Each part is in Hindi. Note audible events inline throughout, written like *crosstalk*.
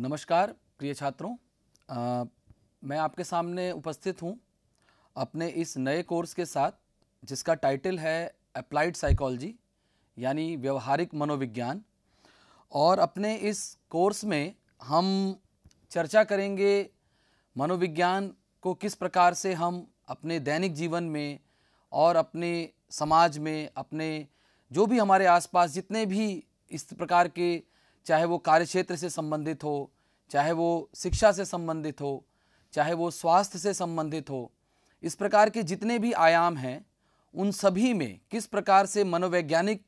नमस्कार प्रिय छात्रों आ, मैं आपके सामने उपस्थित हूँ अपने इस नए कोर्स के साथ जिसका टाइटल है अप्लाइड साइकोलॉजी यानी व्यवहारिक मनोविज्ञान और अपने इस कोर्स में हम चर्चा करेंगे मनोविज्ञान को किस प्रकार से हम अपने दैनिक जीवन में और अपने समाज में अपने जो भी हमारे आसपास जितने भी इस प्रकार के चाहे वो कार्य क्षेत्र से संबंधित हो चाहे वो शिक्षा से संबंधित हो चाहे वो स्वास्थ्य से संबंधित हो इस प्रकार के जितने भी आयाम हैं उन सभी में किस प्रकार से मनोवैज्ञानिक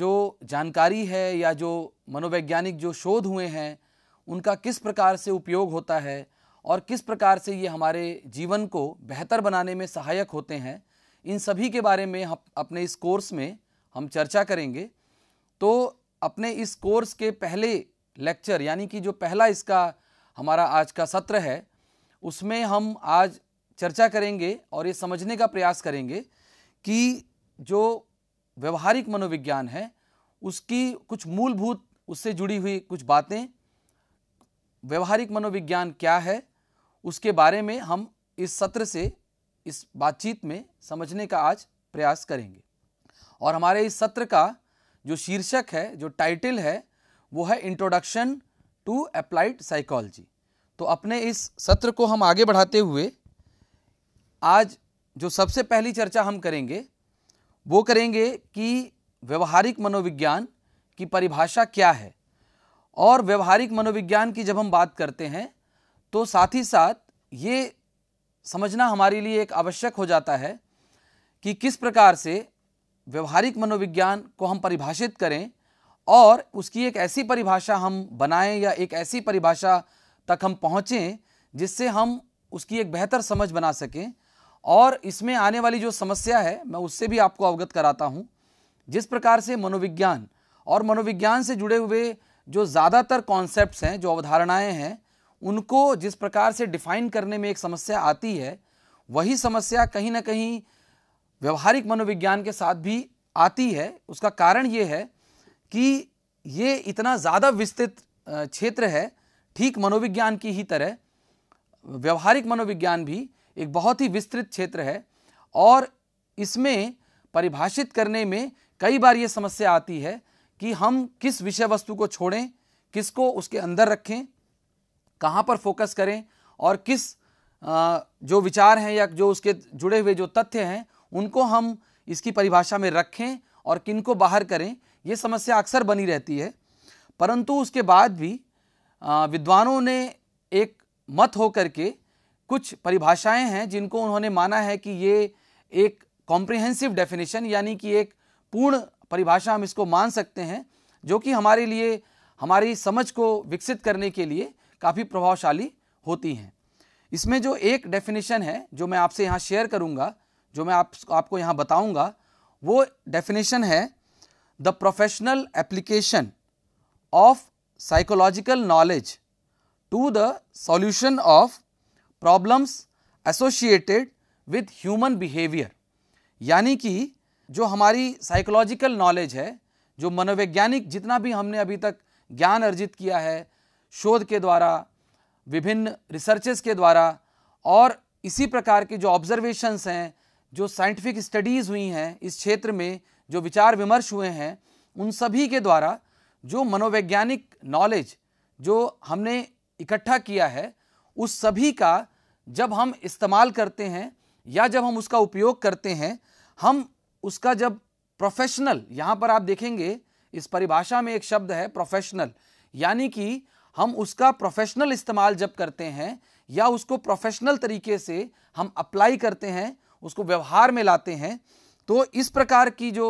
जो जानकारी है या जो मनोवैज्ञानिक जो शोध हुए हैं उनका किस प्रकार से उपयोग होता है और किस प्रकार से ये हमारे जीवन को बेहतर बनाने में सहायक होते हैं इन सभी के बारे में हम अपने इस कोर्स में हम चर्चा करेंगे तो अपने इस कोर्स के पहले लेक्चर यानी कि जो पहला इसका हमारा आज का सत्र है उसमें हम आज चर्चा करेंगे और ये समझने का प्रयास करेंगे कि जो व्यवहारिक मनोविज्ञान है उसकी कुछ मूलभूत उससे जुड़ी हुई कुछ बातें व्यवहारिक मनोविज्ञान क्या है उसके बारे में हम इस सत्र से इस बातचीत में समझने का आज प्रयास करेंगे और हमारे इस सत्र का जो शीर्षक है जो टाइटल है वो है इंट्रोडक्शन टू अप्लाइड साइकोलॉजी तो अपने इस सत्र को हम आगे बढ़ाते हुए आज जो सबसे पहली चर्चा हम करेंगे वो करेंगे कि व्यवहारिक मनोविज्ञान की परिभाषा क्या है और व्यवहारिक मनोविज्ञान की जब हम बात करते हैं तो साथ ही साथ ये समझना हमारे लिए एक आवश्यक हो जाता है कि किस प्रकार से व्यवहारिक मनोविज्ञान को हम परिभाषित करें और उसकी एक ऐसी परिभाषा हम बनाएं या एक ऐसी परिभाषा तक हम पहुँचें जिससे हम उसकी एक बेहतर समझ बना सकें और इसमें आने वाली जो समस्या है मैं उससे भी आपको अवगत कराता हूँ जिस प्रकार से मनोविज्ञान और मनोविज्ञान से जुड़े हुए जो ज़्यादातर कॉन्सेप्ट्स हैं जो अवधारणाएं हैं उनको जिस प्रकार से डिफाइन करने में एक समस्या आती है वही समस्या कहीं ना कहीं व्यवहारिक मनोविज्ञान के साथ भी आती है उसका कारण ये है कि ये इतना ज़्यादा विस्तृत क्षेत्र है ठीक मनोविज्ञान की ही तरह व्यवहारिक मनोविज्ञान भी एक बहुत ही विस्तृत क्षेत्र है और इसमें परिभाषित करने में कई बार ये समस्या आती है कि हम किस विषय वस्तु को छोड़ें किसको उसके अंदर रखें कहाँ पर फोकस करें और किस जो विचार हैं या जो उसके जुड़े हुए जो तथ्य हैं उनको हम इसकी परिभाषा में रखें और किन को बाहर करें ये समस्या अक्सर बनी रहती है परंतु उसके बाद भी विद्वानों ने एक मत हो करके कुछ परिभाषाएं हैं जिनको उन्होंने माना है कि ये एक कॉम्प्रिहेंसिव डेफिनेशन यानी कि एक पूर्ण परिभाषा हम इसको मान सकते हैं जो कि हमारे लिए हमारी समझ को विकसित करने के लिए काफ़ी प्रभावशाली होती हैं इसमें जो एक डेफिनेशन है जो मैं आपसे यहाँ शेयर करूँगा जो मैं आप, आपको यहां बताऊंगा वो डेफिनेशन है the professional application of psychological knowledge to the solution of problems associated with human behaviour यानी कि जो हमारी साइकोलॉजिकल नॉलेज है जो मनोवैज्ञानिक जितना भी हमने अभी तक ज्ञान अर्जित किया है शोध के द्वारा विभिन्न रिसर्चेस के द्वारा और इसी प्रकार के जो ऑब्जर्वेशंस हैं जो साइंटिफिक स्टडीज़ हुई हैं इस क्षेत्र में जो विचार विमर्श हुए हैं उन सभी के द्वारा जो मनोवैज्ञानिक नॉलेज जो हमने इकट्ठा किया है उस सभी का जब हम इस्तेमाल करते हैं या जब हम उसका उपयोग करते हैं हम उसका जब प्रोफेशनल यहाँ पर आप देखेंगे इस परिभाषा में एक शब्द है प्रोफेशनल यानी कि हम उसका प्रोफेशनल इस्तेमाल जब करते हैं या उसको प्रोफेशनल तरीके से हम अप्लाई करते हैं उसको व्यवहार में लाते हैं तो इस प्रकार की जो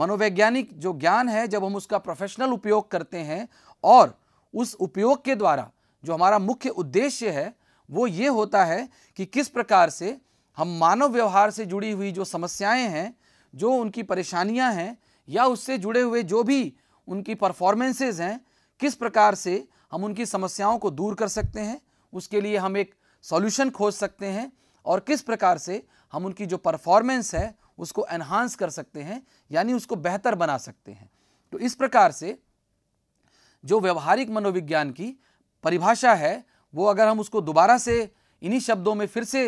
मनोवैज्ञानिक जो ज्ञान है जब हम उसका प्रोफेशनल उपयोग करते हैं और उस उपयोग के द्वारा जो हमारा मुख्य उद्देश्य है वो ये होता है कि किस प्रकार से हम मानव व्यवहार से जुड़ी हुई जो समस्याएं हैं जो उनकी परेशानियां हैं या उससे जुड़े हुए जो भी उनकी परफॉर्मेंसेज हैं किस प्रकार से हम उनकी समस्याओं को दूर कर सकते हैं उसके लिए हम एक सॉल्यूशन खोज सकते हैं और किस प्रकार से हम उनकी जो परफॉर्मेंस है उसको एनहांस कर सकते हैं यानी उसको बेहतर बना सकते हैं तो इस प्रकार से जो व्यवहारिक मनोविज्ञान की परिभाषा है वो अगर हम उसको दोबारा से इन्हीं शब्दों में फिर से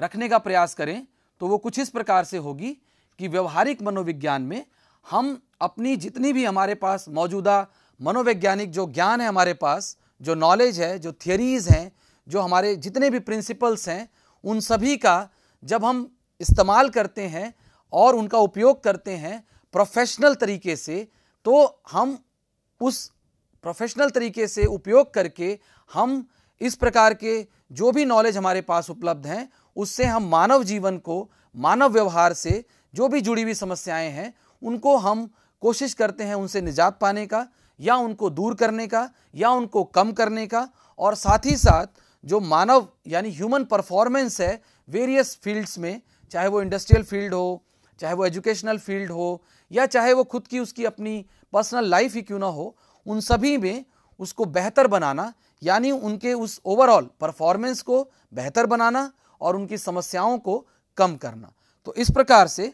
रखने का प्रयास करें तो वो कुछ इस प्रकार से होगी कि व्यवहारिक मनोविज्ञान में हम अपनी जितनी भी हमारे पास मौजूदा मनोवैज्ञानिक जो ज्ञान है हमारे पास जो नॉलेज है जो थियरीज़ हैं जो हमारे जितने भी प्रिंसिपल्स हैं उन सभी का जब हम इस्तेमाल करते हैं और उनका उपयोग करते हैं प्रोफेशनल तरीके से तो हम उस प्रोफेशनल तरीके से उपयोग करके हम इस प्रकार के जो भी नॉलेज हमारे पास उपलब्ध हैं उससे हम मानव जीवन को मानव व्यवहार से जो भी जुड़ी हुई समस्याएं हैं उनको हम कोशिश करते हैं उनसे निजात पाने का या उनको दूर करने का या उनको कम करने का और साथ ही साथ जो मानव यानी ह्यूमन परफॉर्मेंस है वेरियस फील्ड्स में चाहे वो इंडस्ट्रियल फील्ड हो चाहे वो एजुकेशनल फील्ड हो या चाहे वो खुद की उसकी अपनी पर्सनल लाइफ ही क्यों ना हो उन सभी में उसको बेहतर बनाना यानी उनके उस ओवरऑल परफॉर्मेंस को बेहतर बनाना और उनकी समस्याओं को कम करना तो इस प्रकार से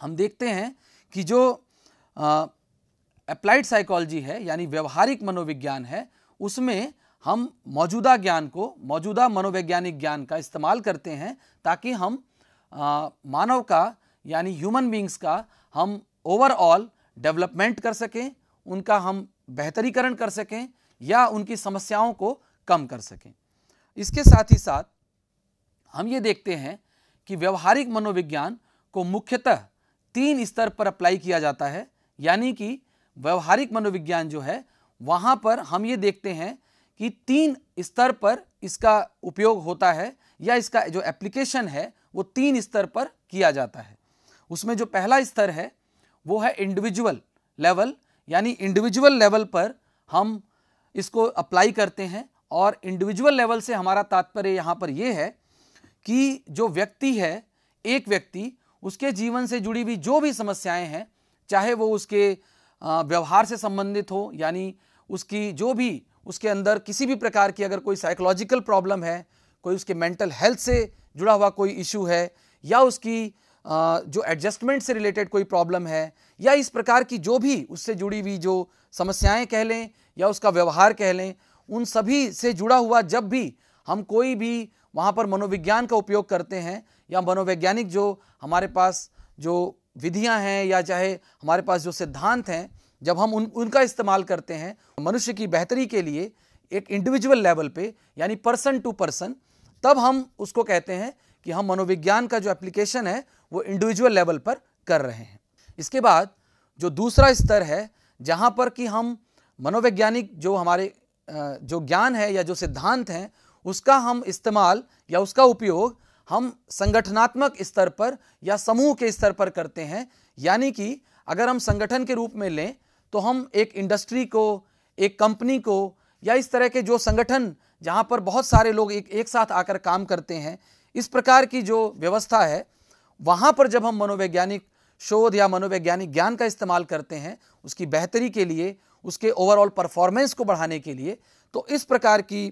हम देखते हैं कि जो अप्लाइड साइकोलॉजी है यानी व्यवहारिक मनोविज्ञान है उसमें हम मौजूदा ज्ञान को मौजूदा मनोवैज्ञानिक ज्ञान का इस्तेमाल करते हैं ताकि हम आ, मानव का यानी ह्यूमन बींग्स का हम ओवरऑल डेवलपमेंट कर सकें उनका हम बेहतरीकरण कर सकें या उनकी समस्याओं को कम कर सकें इसके साथ ही साथ हम ये देखते हैं कि व्यवहारिक मनोविज्ञान को मुख्यतः तीन स्तर पर अप्लाई किया जाता है यानी कि व्यवहारिक मनोविज्ञान जो है वहाँ पर हम ये देखते हैं कि तीन स्तर पर इसका उपयोग होता है या इसका जो एप्लीकेशन है वो तीन स्तर पर किया जाता है उसमें जो पहला स्तर है वो है इंडिविजुअल लेवल यानी इंडिविजुअल लेवल पर हम इसको अप्लाई करते हैं और इंडिविजुअल लेवल से हमारा तात्पर्य यहाँ पर यह है कि जो व्यक्ति है एक व्यक्ति उसके जीवन से जुड़ी हुई जो भी समस्याएं हैं चाहे वो उसके व्यवहार से संबंधित हो यानी उसकी जो भी उसके अंदर किसी भी प्रकार की अगर कोई साइकोलॉजिकल प्रॉब्लम है कोई उसके मेंटल हेल्थ से जुड़ा हुआ कोई इशू है या उसकी जो एडजस्टमेंट से रिलेटेड कोई प्रॉब्लम है या इस प्रकार की जो भी उससे जुड़ी हुई जो समस्याएं कह लें या उसका व्यवहार कह लें उन सभी से जुड़ा हुआ जब भी हम कोई भी वहाँ पर मनोविज्ञान का उपयोग करते हैं या मनोवैज्ञानिक जो हमारे पास जो विधियाँ हैं या चाहे हमारे पास जो सिद्धांत हैं जब हम उन उनका इस्तेमाल करते हैं मनुष्य की बेहतरी के लिए एक इंडिविजुअल लेवल पे यानी पर्सन टू पर्सन तब हम उसको कहते हैं कि हम मनोविज्ञान का जो एप्लीकेशन है वो इंडिविजुअल लेवल पर कर रहे हैं इसके बाद जो दूसरा स्तर है जहाँ पर कि हम मनोवैज्ञानिक जो हमारे जो ज्ञान है या जो सिद्धांत हैं उसका हम इस्तेमाल या उसका उपयोग हम संगठनात्मक स्तर पर या समूह के स्तर पर करते हैं यानी कि अगर हम संगठन के रूप में लें तो हम एक इंडस्ट्री को एक कंपनी को या इस तरह के जो संगठन जहाँ पर बहुत सारे लोग एक एक साथ आकर काम करते हैं इस प्रकार की जो व्यवस्था है वहाँ पर जब हम मनोवैज्ञानिक शोध या मनोवैज्ञानिक ज्ञान का इस्तेमाल करते हैं उसकी बेहतरी के लिए उसके ओवरऑल परफॉर्मेंस को बढ़ाने के लिए तो इस प्रकार की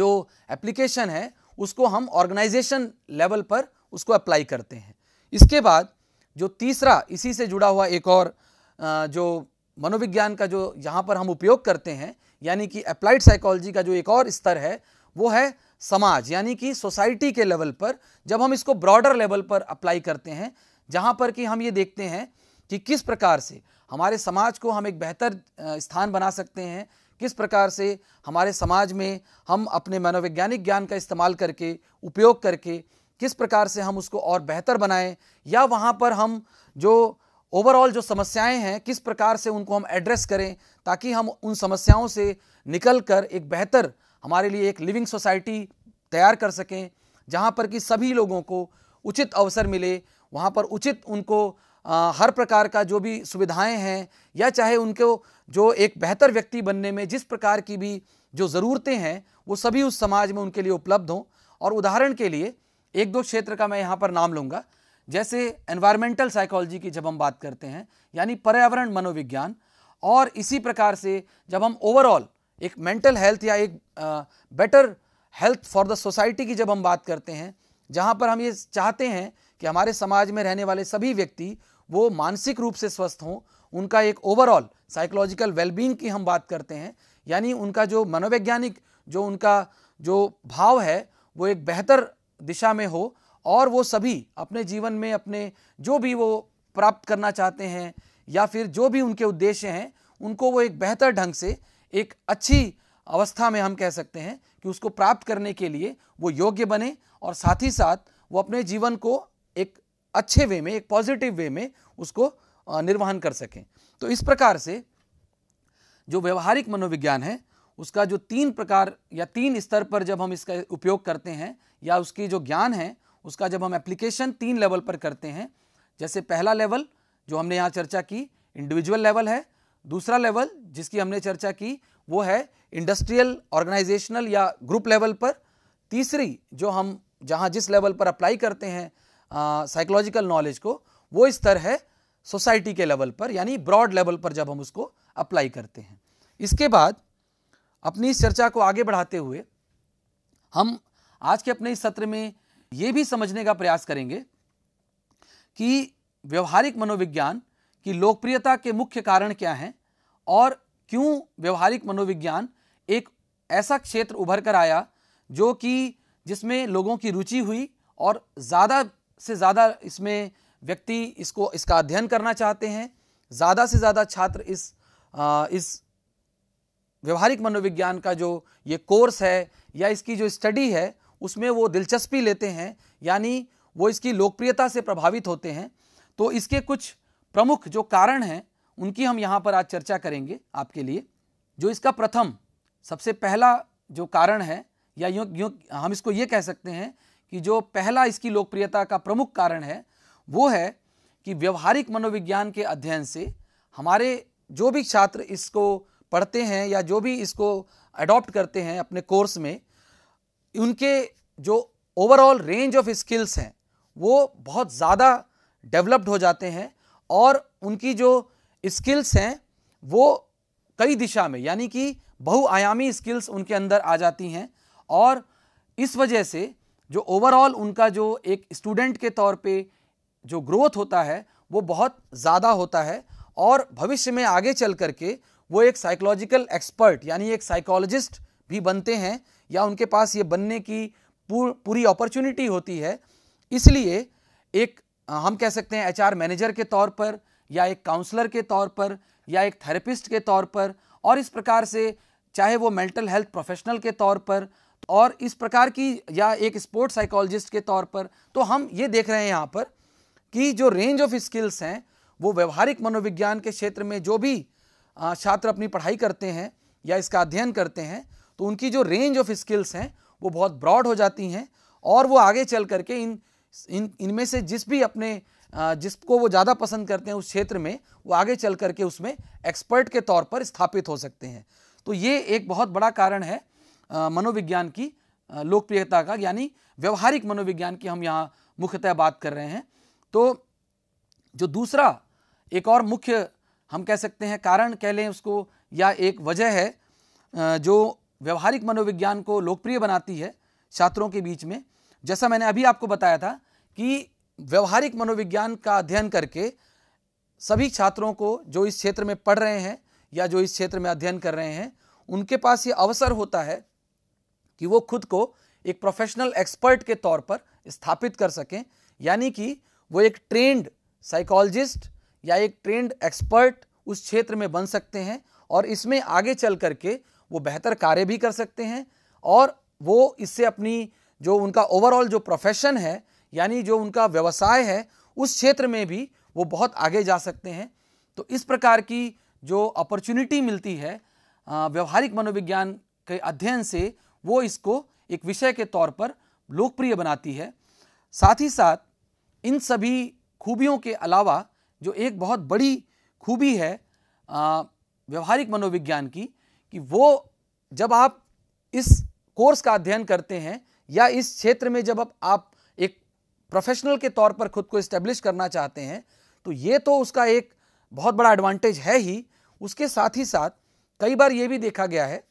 जो एप्लीकेशन है उसको हम ऑर्गेनाइजेशन लेवल पर उसको अप्लाई करते हैं इसके बाद जो तीसरा इसी से जुड़ा हुआ एक और जो मनोविज्ञान का जो यहाँ पर हम उपयोग करते हैं यानी कि अप्लाइड साइकोलॉजी का जो एक और स्तर है वो है समाज यानी कि सोसाइटी के लेवल पर जब हम इसको ब्रॉडर लेवल पर अप्लाई करते हैं जहाँ पर कि हम ये देखते हैं कि किस प्रकार से हमारे समाज को हम एक बेहतर स्थान बना सकते हैं किस प्रकार से हमारे समाज में हम अपने मनोवैज्ञानिक ज्ञान का इस्तेमाल करके उपयोग करके किस प्रकार से हम उसको और बेहतर बनाएं या वहाँ पर हम जो ओवरऑल जो समस्याएं हैं किस प्रकार से उनको हम एड्रेस करें ताकि हम उन समस्याओं से निकल कर एक बेहतर हमारे लिए एक लिविंग सोसाइटी तैयार कर सकें जहाँ पर कि सभी लोगों को उचित अवसर मिले वहाँ पर उचित उनको आ, हर प्रकार का जो भी सुविधाएं हैं या चाहे उनको जो एक बेहतर व्यक्ति बनने में जिस प्रकार की भी जो ज़रूरतें हैं वो सभी उस समाज में उनके लिए उपलब्ध हों और उदाहरण के लिए एक दो क्षेत्र का मैं यहाँ पर नाम लूँगा जैसे एनवायरमेंटल साइकोलॉजी की जब हम बात करते हैं यानी पर्यावरण मनोविज्ञान और इसी प्रकार से जब हम ओवरऑल एक मेंटल हेल्थ या एक better health for the society की जब हम बात करते हैं जहाँ पर हम ये चाहते हैं कि हमारे समाज में रहने वाले सभी व्यक्ति वो मानसिक रूप से स्वस्थ हों उनका एक ओवरऑल साइकोलॉजिकल वेलबींग की हम बात करते हैं यानी उनका जो मनोवैज्ञानिक जो उनका जो भाव है वो एक बेहतर दिशा में हो और वो सभी अपने जीवन में अपने जो भी वो प्राप्त करना चाहते हैं या फिर जो भी उनके उद्देश्य हैं उनको वो एक बेहतर ढंग से एक अच्छी अवस्था में हम कह सकते हैं कि उसको प्राप्त करने के लिए वो योग्य बने और साथ ही साथ वो अपने जीवन को एक अच्छे वे में एक पॉजिटिव वे में उसको निर्वहन कर सकें तो इस प्रकार से जो व्यवहारिक मनोविज्ञान है उसका जो तीन प्रकार या तीन स्तर पर जब हम इसका उपयोग करते हैं या उसकी जो ज्ञान है उसका जब हम एप्लीकेशन तीन लेवल पर करते हैं जैसे पहला लेवल जो हमने यहाँ चर्चा की इंडिविजुअल लेवल है दूसरा लेवल जिसकी हमने चर्चा की वो है इंडस्ट्रियल ऑर्गेनाइजेशनल या ग्रुप लेवल पर तीसरी जो हम जहाँ जिस लेवल पर अप्लाई करते हैं साइकोलॉजिकल नॉलेज को वो स्तर है सोसाइटी के लेवल पर यानी ब्रॉड लेवल पर जब हम उसको अप्लाई करते हैं इसके बाद अपनी इस चर्चा को आगे बढ़ाते हुए हम आज के अपने इस सत्र में ये भी समझने का प्रयास करेंगे कि व्यवहारिक मनोविज्ञान की लोकप्रियता के मुख्य कारण क्या हैं और क्यों व्यवहारिक मनोविज्ञान एक ऐसा क्षेत्र उभर कर आया जो कि जिसमें लोगों की रुचि हुई और ज़्यादा से ज़्यादा इसमें व्यक्ति इसको इसका अध्ययन करना चाहते हैं ज़्यादा से ज़्यादा छात्र इस आ, इस व्यवहारिक मनोविज्ञान का जो ये कोर्स है या इसकी जो स्टडी है उसमें वो दिलचस्पी लेते हैं यानी वो इसकी लोकप्रियता से प्रभावित होते हैं तो इसके कुछ प्रमुख जो कारण हैं उनकी हम यहाँ पर आज चर्चा करेंगे आपके लिए जो इसका प्रथम सबसे पहला जो कारण है या यूँ यूँ हम इसको ये कह सकते हैं कि जो पहला इसकी लोकप्रियता का प्रमुख कारण है वो है कि व्यवहारिक मनोविज्ञान के अध्ययन से हमारे जो भी छात्र इसको पढ़ते हैं या जो भी इसको अडॉप्ट करते हैं अपने कोर्स में उनके जो ओवरऑल रेंज ऑफ स्किल्स हैं वो बहुत ज़्यादा डेवलप्ड हो जाते हैं और उनकी जो स्किल्स हैं वो कई दिशा में यानी कि बहुआयामी स्किल्स उनके अंदर आ जाती हैं और इस वजह से जो ओवरऑल उनका जो एक स्टूडेंट के तौर पे जो ग्रोथ होता है वो बहुत ज़्यादा होता है और भविष्य में आगे चल करके वो एक साइकोलॉजिकल एक्सपर्ट यानी एक साइकोलॉजिस्ट भी बनते हैं या उनके पास ये बनने की पूरी अपॉर्चुनिटी होती है इसलिए एक हम कह सकते हैं एचआर मैनेजर के तौर पर या एक काउंसलर के तौर पर या एक थेरेपिस्ट के तौर पर और इस प्रकार से चाहे वो मेंटल हेल्थ प्रोफेशनल के तौर पर और इस प्रकार की या एक स्पोर्ट्स साइकोलॉजिस्ट के तौर पर तो हम ये देख रहे हैं यहाँ पर कि जो रेंज ऑफ स्किल्स हैं वो व्यवहारिक मनोविज्ञान के क्षेत्र में जो भी छात्र अपनी पढ़ाई करते हैं या इसका अध्ययन करते हैं तो उनकी जो रेंज ऑफ स्किल्स हैं वो बहुत ब्रॉड हो जाती हैं और वो आगे चल करके इन इन इनमें से जिस भी अपने जिसको वो ज़्यादा पसंद करते हैं उस क्षेत्र में वो आगे चल करके उसमें एक्सपर्ट के तौर पर स्थापित हो सकते हैं तो ये एक बहुत बड़ा कारण है मनोविज्ञान की लोकप्रियता का यानी व्यवहारिक मनोविज्ञान की हम यहाँ मुख्यतः बात कर रहे हैं तो जो दूसरा एक और मुख्य हम कह सकते हैं कारण कह लें उसको या एक वजह है जो व्यवहारिक मनोविज्ञान को लोकप्रिय बनाती है छात्रों के बीच में जैसा मैंने अभी आपको बताया था कि व्यवहारिक मनोविज्ञान का अध्ययन करके सभी छात्रों को जो इस क्षेत्र में पढ़ रहे हैं या जो इस क्षेत्र में अध्ययन कर रहे हैं उनके पास ये अवसर होता है कि वो खुद को एक प्रोफेशनल एक्सपर्ट के तौर पर स्थापित कर सकें यानी कि वो एक ट्रेंड साइकोलॉजिस्ट या एक ट्रेंड एक्सपर्ट उस क्षेत्र में बन सकते हैं और इसमें आगे चल करके वो बेहतर कार्य भी कर सकते हैं और वो इससे अपनी जो उनका ओवरऑल जो प्रोफेशन है यानी जो उनका व्यवसाय है उस क्षेत्र में भी वो बहुत आगे जा सकते हैं तो इस प्रकार की जो अपॉर्चुनिटी मिलती है व्यवहारिक मनोविज्ञान के अध्ययन से वो इसको एक विषय के तौर पर लोकप्रिय बनाती है साथ ही साथ इन सभी खूबियों के अलावा जो एक बहुत बड़ी खूबी है व्यवहारिक मनोविज्ञान की कि वो जब आप इस कोर्स का अध्ययन करते हैं या इस क्षेत्र में जब आप, एक प्रोफेशनल के तौर पर खुद को इस्टेब्लिश करना चाहते हैं तो ये तो उसका एक बहुत बड़ा एडवांटेज है ही उसके साथ ही साथ कई बार ये भी देखा गया है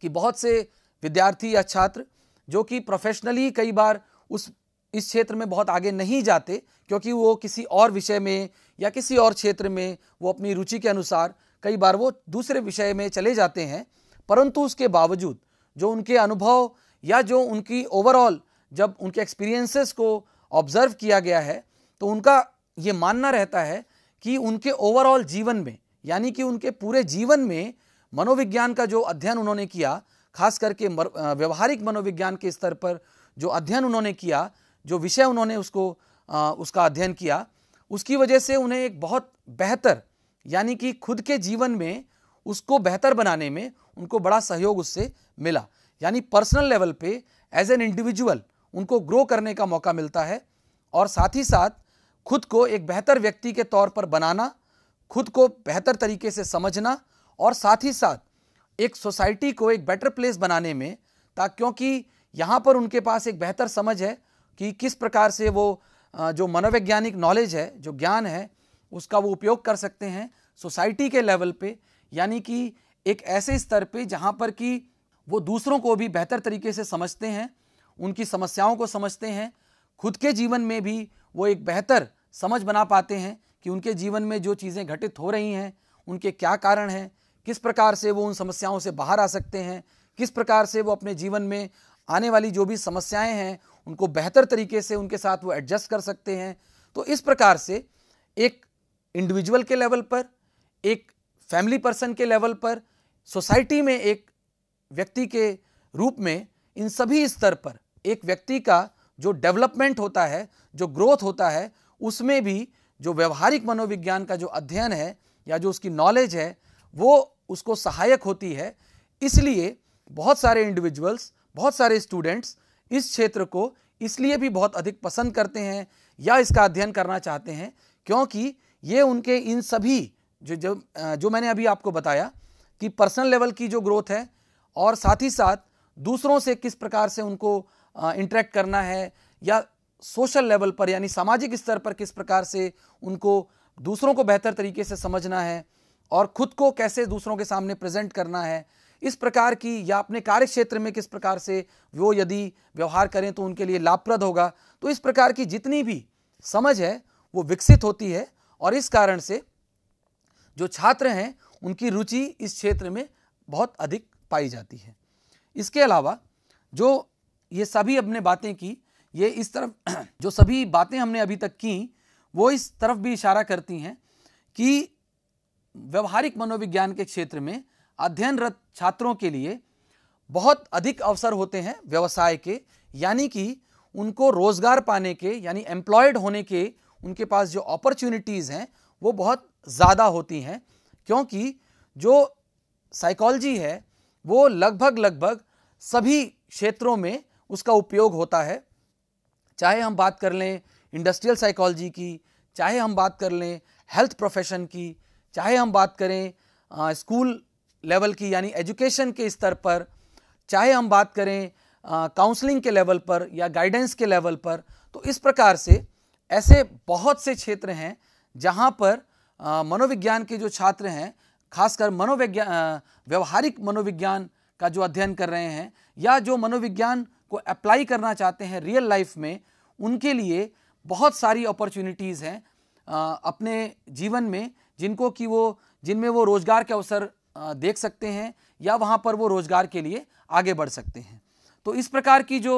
कि बहुत से विद्यार्थी या छात्र जो कि प्रोफेशनली कई बार उस इस क्षेत्र में बहुत आगे नहीं जाते क्योंकि वो किसी और विषय में या किसी और क्षेत्र में वो अपनी रुचि के अनुसार कई बार वो दूसरे विषय में चले जाते हैं परंतु उसके बावजूद जो उनके अनुभव या जो उनकी ओवरऑल जब उनके एक्सपीरियंसेस को ऑब्जर्व किया गया है तो उनका ये मानना रहता है कि उनके ओवरऑल जीवन में यानी कि उनके पूरे जीवन में मनोविज्ञान का जो अध्ययन उन्होंने किया खास करके व्यवहारिक मनोविज्ञान के स्तर पर जो अध्ययन उन्होंने किया जो विषय उन्होंने उसको आ, उसका अध्ययन किया उसकी वजह से उन्हें एक बहुत बेहतर यानी कि खुद के जीवन में उसको बेहतर बनाने में उनको बड़ा सहयोग उससे मिला यानी पर्सनल लेवल पे एज एन इंडिविजुअल उनको ग्रो करने का मौका मिलता है और साथ ही साथ खुद को एक बेहतर व्यक्ति के तौर पर बनाना खुद को बेहतर तरीके से समझना और साथ ही साथ एक सोसाइटी को एक बेटर प्लेस बनाने में ता क्योंकि यहाँ पर उनके पास एक बेहतर समझ है कि किस प्रकार से वो जो मनोवैज्ञानिक नॉलेज है जो ज्ञान है उसका वो उपयोग कर सकते हैं सोसाइटी के लेवल पे यानी कि एक ऐसे स्तर पे जहाँ पर कि वो दूसरों को भी बेहतर तरीके से समझते हैं उनकी समस्याओं को समझते हैं खुद के जीवन में भी वो एक बेहतर समझ बना पाते हैं कि उनके जीवन में जो चीज़ें घटित हो रही हैं उनके क्या कारण हैं किस प्रकार से वो उन समस्याओं से बाहर आ सकते हैं किस प्रकार से वो अपने जीवन में आने वाली जो भी समस्याएं हैं उनको बेहतर तरीके से उनके साथ वो एडजस्ट कर सकते हैं तो इस प्रकार से एक इंडिविजुअल के लेवल पर एक फैमिली पर्सन के लेवल पर सोसाइटी में एक व्यक्ति के रूप में इन सभी स्तर पर एक व्यक्ति का जो डेवलपमेंट होता है जो ग्रोथ होता है उसमें भी जो व्यवहारिक मनोविज्ञान का जो अध्ययन है या जो उसकी नॉलेज है वो उसको सहायक होती है इसलिए बहुत सारे इंडिविजुअल्स बहुत सारे स्टूडेंट्स इस क्षेत्र को इसलिए भी बहुत अधिक पसंद करते हैं या इसका अध्ययन करना चाहते हैं क्योंकि ये उनके इन सभी जो जो जो मैंने अभी आपको बताया कि पर्सनल लेवल की जो ग्रोथ है और साथ ही साथ दूसरों से किस प्रकार से उनको इंटरेक्ट करना है या सोशल लेवल पर यानी सामाजिक स्तर पर किस प्रकार से उनको दूसरों को बेहतर तरीके से समझना है और खुद को कैसे दूसरों के सामने प्रेजेंट करना है इस प्रकार की या अपने कार्य क्षेत्र में किस प्रकार से वो यदि व्यवहार करें तो उनके लिए लाभप्रद होगा तो इस प्रकार की जितनी भी समझ है वो विकसित होती है और इस कारण से जो छात्र हैं उनकी रुचि इस क्षेत्र में बहुत अधिक पाई जाती है इसके अलावा जो ये सभी अपने बातें की ये इस तरफ *clears throat* जो सभी बातें हमने अभी तक की वो इस तरफ भी इशारा करती हैं कि व्यवहारिक मनोविज्ञान के क्षेत्र में अध्ययनरत छात्रों के लिए बहुत अधिक अवसर होते हैं व्यवसाय के यानी कि उनको रोज़गार पाने के यानी एम्प्लॉयड होने के उनके पास जो अपॉर्चुनिटीज़ हैं वो बहुत ज़्यादा होती हैं क्योंकि जो साइकोलॉजी है वो लगभग लगभग सभी क्षेत्रों में उसका उपयोग होता है चाहे हम बात कर लें इंडस्ट्रियल साइकोलॉजी की चाहे हम बात कर लें हेल्थ प्रोफेशन की चाहे हम बात करें स्कूल लेवल की यानी एजुकेशन के स्तर पर चाहे हम बात करें काउंसलिंग के लेवल पर या गाइडेंस के लेवल पर तो इस प्रकार से ऐसे बहुत से क्षेत्र हैं जहाँ पर मनोविज्ञान के जो छात्र हैं खासकर मनोविज्ञान व्यवहारिक मनोविज्ञान का जो अध्ययन कर रहे हैं या जो मनोविज्ञान को अप्लाई करना चाहते हैं रियल लाइफ में उनके लिए बहुत सारी अपॉर्चुनिटीज़ हैं अपने जीवन में जिनको कि वो जिनमें वो रोज़गार के अवसर देख सकते हैं या वहाँ पर वो रोज़गार के लिए आगे बढ़ सकते हैं तो इस प्रकार की जो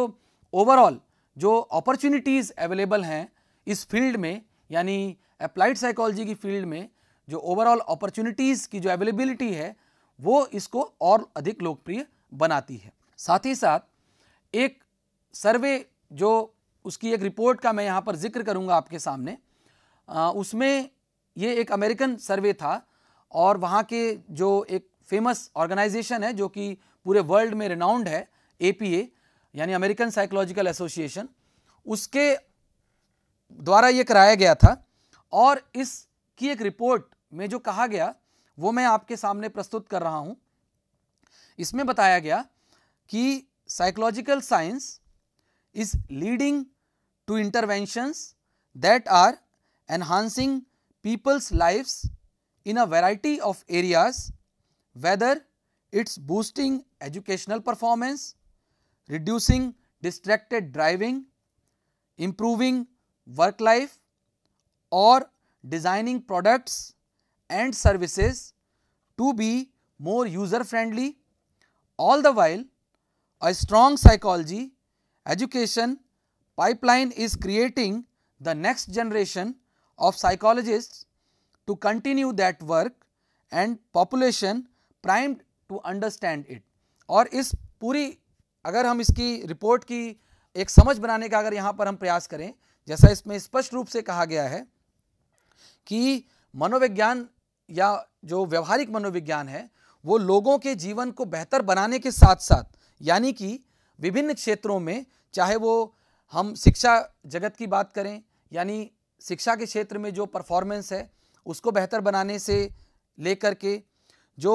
ओवरऑल जो अपॉर्चुनिटीज़ अवेलेबल हैं इस फील्ड में यानी अप्लाइड साइकोलॉजी की फील्ड में जो ओवरऑल अपॉर्चुनिटीज़ की जो अवेलेबिलिटी है वो इसको और अधिक लोकप्रिय बनाती है साथ ही साथ एक सर्वे जो उसकी एक रिपोर्ट का मैं यहाँ पर जिक्र करूँगा आपके सामने आ, उसमें ये एक अमेरिकन सर्वे था और वहाँ के जो एक फेमस ऑर्गेनाइजेशन है जो कि पूरे वर्ल्ड में रिनाउंड है ए यानी अमेरिकन साइकोलॉजिकल एसोसिएशन उसके द्वारा ये कराया गया था और इसकी एक रिपोर्ट में जो कहा गया वो मैं आपके सामने प्रस्तुत कर रहा हूँ इसमें बताया गया कि psychological science is leading to interventions that are enhancing people's lifes in a variety of areas whether it's boosting educational performance reducing distracted driving improving work life और designing products and services to be more user friendly all the while a strong psychology education pipeline is creating the next generation of psychologist to continue that work and population prime to understand it और इस पूरी अगर हम इसकी रिपोर्ट की एक समझ बनाने का अगर यहाँ पर हम प्रयास करें जैसा इसमें स्पष्ट रूप से कहा गया है कि मनोविज्ञान या जो व्यवहारिक मनोविज्ञान है वो लोगों के जीवन को बेहतर बनाने के साथ साथ यानी कि विभिन्न क्षेत्रों में चाहे वो हम शिक्षा जगत की बात करें यानी शिक्षा के क्षेत्र में जो परफॉर्मेंस है उसको बेहतर बनाने से लेकर के जो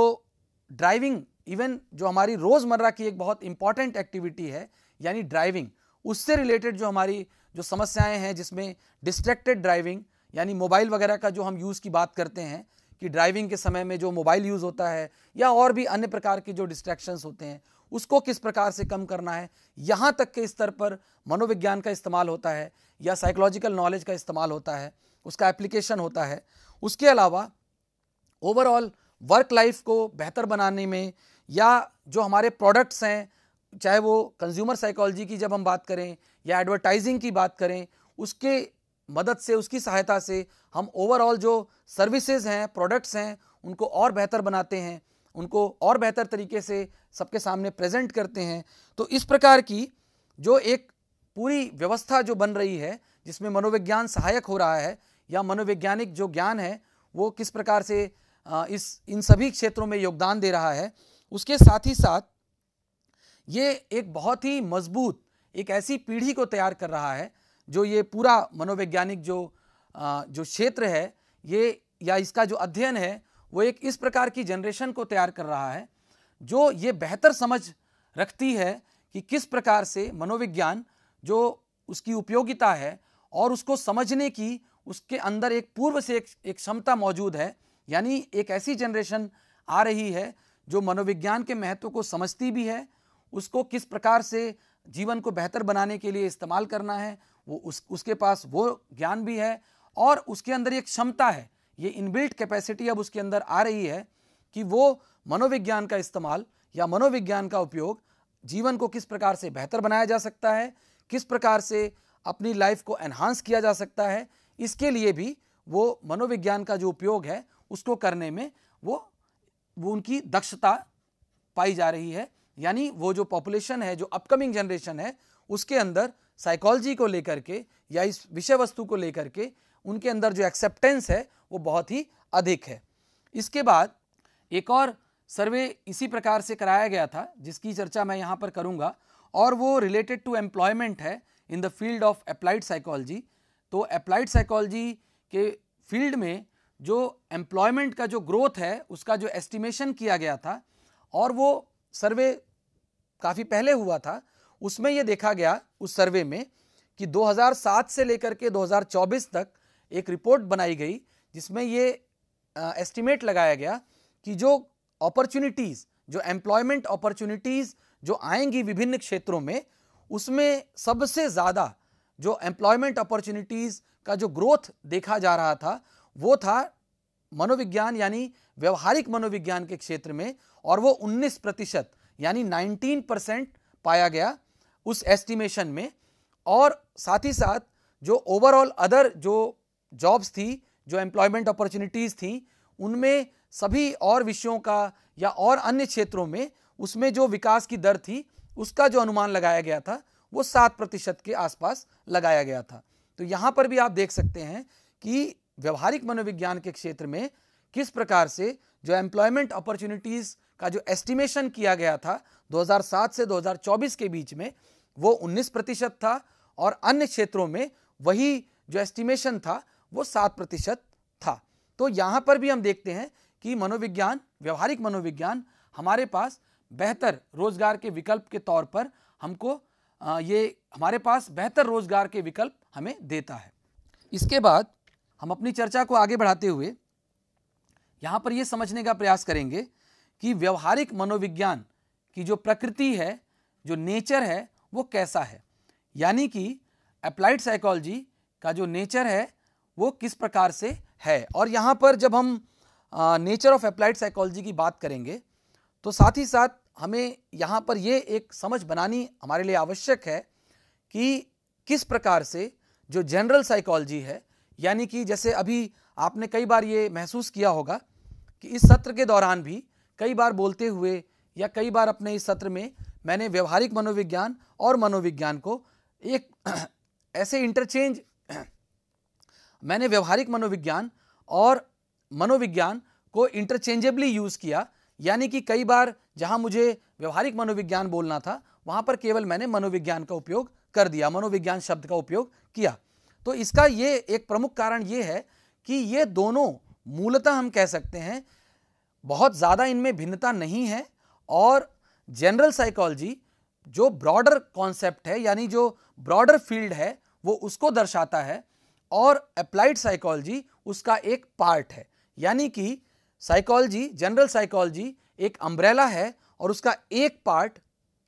ड्राइविंग इवन जो हमारी रोज़मर्रा की एक बहुत इम्पॉर्टेंट एक्टिविटी है यानी ड्राइविंग उससे रिलेटेड जो हमारी जो समस्याएं हैं जिसमें डिस्ट्रैक्टेड ड्राइविंग यानी मोबाइल वगैरह का जो हम यूज़ की बात करते हैं कि ड्राइविंग के समय में जो मोबाइल यूज़ होता है या और भी अन्य प्रकार के जो डिस्ट्रैक्शंस होते हैं उसको किस प्रकार से कम करना है यहाँ तक के स्तर पर मनोविज्ञान का इस्तेमाल होता है या साइकोलॉजिकल नॉलेज का इस्तेमाल होता है उसका एप्लीकेशन होता है उसके अलावा ओवरऑल वर्क लाइफ को बेहतर बनाने में या जो हमारे प्रोडक्ट्स हैं चाहे वो कंज्यूमर साइकोलॉजी की जब हम बात करें या एडवर्टाइजिंग की बात करें उसके मदद से उसकी सहायता से हम ओवरऑल जो सर्विसेज हैं प्रोडक्ट्स हैं उनको और बेहतर बनाते हैं उनको और बेहतर तरीके से सबके सामने प्रेजेंट करते हैं तो इस प्रकार की जो एक पूरी व्यवस्था जो बन रही है जिसमें मनोविज्ञान सहायक हो रहा है या मनोवैज्ञानिक जो ज्ञान है वो किस प्रकार से इस इन सभी क्षेत्रों में योगदान दे रहा है उसके साथ ही साथ ये एक बहुत ही मजबूत एक ऐसी पीढ़ी को तैयार कर रहा है जो ये पूरा मनोवैज्ञानिक जो जो क्षेत्र है ये या इसका जो अध्ययन है वो एक इस प्रकार की जनरेशन को तैयार कर रहा है जो ये बेहतर समझ रखती है कि किस प्रकार से मनोविज्ञान जो उसकी उपयोगिता है और उसको समझने की उसके अंदर एक पूर्व से एक क्षमता मौजूद है यानी एक ऐसी जनरेशन आ रही है जो मनोविज्ञान के महत्व को समझती भी है उसको किस प्रकार से जीवन को बेहतर बनाने के लिए इस्तेमाल करना है वो उस उसके पास वो ज्ञान भी है और उसके अंदर एक क्षमता है ये इनबिल्ट कैपेसिटी अब उसके अंदर आ रही है कि वो मनोविज्ञान का इस्तेमाल या मनोविज्ञान का उपयोग जीवन को किस प्रकार से बेहतर बनाया जा सकता है किस प्रकार से अपनी लाइफ को एनहांस किया जा सकता है इसके लिए भी वो मनोविज्ञान का जो उपयोग है उसको करने में वो वो उनकी दक्षता पाई जा रही है यानी वो जो पॉपुलेशन है जो अपकमिंग जनरेशन है उसके अंदर साइकोलॉजी को लेकर के या इस विषय वस्तु को लेकर के उनके अंदर जो एक्सेप्टेंस है वो बहुत ही अधिक है इसके बाद एक और सर्वे इसी प्रकार से कराया गया था जिसकी चर्चा मैं यहाँ पर करूँगा और वो रिलेटेड टू एम्प्लॉयमेंट है in the field of applied psychology तो अप्लाइड साइकोलॉजी के फील्ड में जो एम्प्लॉयमेंट का जो ग्रोथ है उसका जो एस्टिमेशन किया गया था और वो सर्वे काफ़ी पहले हुआ था उसमें ये देखा गया उस सर्वे में कि 2007 से लेकर के 2024 तक एक रिपोर्ट बनाई गई जिसमें ये एस्टिमेट लगाया गया कि जो अपॉर्चुनिटीज़ जो एम्प्लॉयमेंट अपॉर्चुनिटीज़ जो आएंगी विभिन्न क्षेत्रों में उसमें सबसे ज़्यादा जो एम्प्लॉयमेंट अपॉर्चुनिटीज़ का जो ग्रोथ देखा जा रहा था वो था मनोविज्ञान यानी व्यवहारिक मनोविज्ञान के क्षेत्र में और वो 19 प्रतिशत यानी 19 परसेंट पाया गया उस एस्टिमेशन में और साथ ही साथ जो ओवरऑल अदर जो जॉब्स थी जो एम्प्लॉयमेंट अपॉर्चुनिटीज़ थी उनमें सभी और विषयों का या और अन्य क्षेत्रों में उसमें जो विकास की दर थी उसका जो अनुमान लगाया गया था वो सात प्रतिशत के आसपास लगाया गया था तो यहाँ पर भी आप देख सकते हैं कि व्यवहारिक मनोविज्ञान के क्षेत्र में किस प्रकार से जो एम्प्लॉयमेंट अपॉर्चुनिटीज़ का जो एस्टिमेशन किया गया था 2007 से 2024 के बीच में वो 19 प्रतिशत था और अन्य क्षेत्रों में वही जो एस्टिमेशन था वो 7 प्रतिशत था तो यहाँ पर भी हम देखते हैं कि मनोविज्ञान व्यवहारिक मनोविज्ञान हमारे पास बेहतर रोजगार के विकल्प के तौर पर हमको ये हमारे पास बेहतर रोजगार के विकल्प हमें देता है इसके बाद हम अपनी चर्चा को आगे बढ़ाते हुए यहाँ पर यह समझने का प्रयास करेंगे कि व्यवहारिक मनोविज्ञान की जो प्रकृति है जो नेचर है वो कैसा है यानी कि अप्लाइड साइकोलॉजी का जो नेचर है वो किस प्रकार से है और यहाँ पर जब हम नेचर ऑफ अप्लाइड साइकोलॉजी की बात करेंगे तो साथ ही साथ हमें यहाँ पर ये एक समझ बनानी हमारे लिए आवश्यक है कि किस प्रकार से जो जनरल साइकोलॉजी है यानी कि जैसे अभी आपने कई बार ये महसूस किया होगा कि इस सत्र के दौरान भी कई बार बोलते हुए या कई बार अपने इस सत्र में मैंने व्यवहारिक मनोविज्ञान और मनोविज्ञान को एक *clears throat* ऐसे इंटरचेंज *clears throat* मैंने व्यवहारिक मनोविज्ञान और मनोविज्ञान को इंटरचेंजेबली यूज़ किया यानी कि कई बार जहां मुझे व्यवहारिक मनोविज्ञान बोलना था वहां पर केवल मैंने मनोविज्ञान का उपयोग कर दिया मनोविज्ञान शब्द का उपयोग किया तो इसका ये एक प्रमुख कारण ये है कि ये दोनों मूलतः हम कह सकते हैं बहुत ज़्यादा इनमें भिन्नता नहीं है और जनरल साइकोलॉजी जो ब्रॉडर कॉन्सेप्ट है यानी जो ब्रॉडर फील्ड है वो उसको दर्शाता है और अप्लाइड साइकोलॉजी उसका एक पार्ट है यानी कि साइकोलॉजी जनरल साइकोलॉजी एक अम्ब्रेला है और उसका एक पार्ट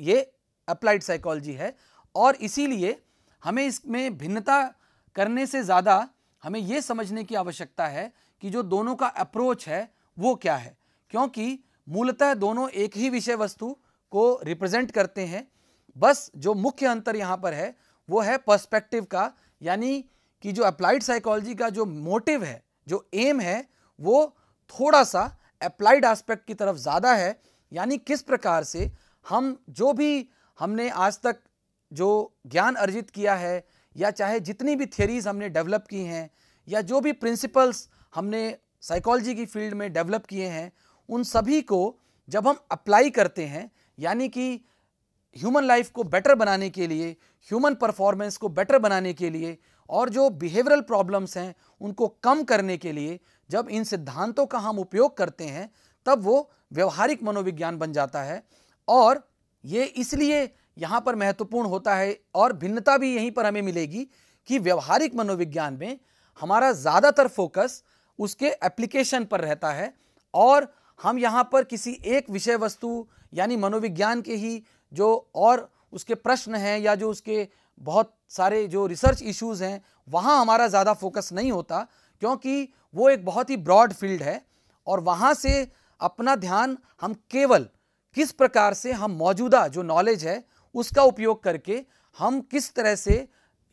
ये अप्लाइड साइकोलॉजी है और इसीलिए हमें इसमें भिन्नता करने से ज़्यादा हमें ये समझने की आवश्यकता है कि जो दोनों का अप्रोच है वो क्या है क्योंकि मूलतः दोनों एक ही विषय वस्तु को रिप्रेजेंट करते हैं बस जो मुख्य अंतर यहाँ पर है वो है पर्सपेक्टिव का यानी कि जो अप्लाइड साइकोलॉजी का जो मोटिव है जो एम है वो थोड़ा सा अप्लाइड एस्पेक्ट की तरफ ज़्यादा है यानी किस प्रकार से हम जो भी हमने आज तक जो ज्ञान अर्जित किया है या चाहे जितनी भी थियरीज हमने डेवलप की हैं या जो भी प्रिंसिपल्स हमने साइकोलॉजी की फील्ड में डेवलप किए हैं उन सभी को जब हम अप्लाई करते हैं यानी कि ह्यूमन लाइफ को बेटर बनाने के लिए ह्यूमन परफॉर्मेंस को बेटर बनाने के लिए और जो बिहेवियरल प्रॉब्लम्स हैं उनको कम करने के लिए जब इन सिद्धांतों का हम उपयोग करते हैं तब वो व्यवहारिक मनोविज्ञान बन जाता है और ये इसलिए यहाँ पर महत्वपूर्ण होता है और भिन्नता भी यहीं पर हमें मिलेगी कि व्यवहारिक मनोविज्ञान में हमारा ज़्यादातर फोकस उसके एप्लीकेशन पर रहता है और हम यहाँ पर किसी एक विषय वस्तु यानी मनोविज्ञान के ही जो और उसके प्रश्न हैं या जो उसके बहुत सारे जो रिसर्च इश्यूज़ हैं वहाँ हमारा ज़्यादा फोकस नहीं होता क्योंकि वो एक बहुत ही ब्रॉड फील्ड है और वहाँ से अपना ध्यान हम केवल किस प्रकार से हम मौजूदा जो नॉलेज है उसका उपयोग करके हम किस तरह से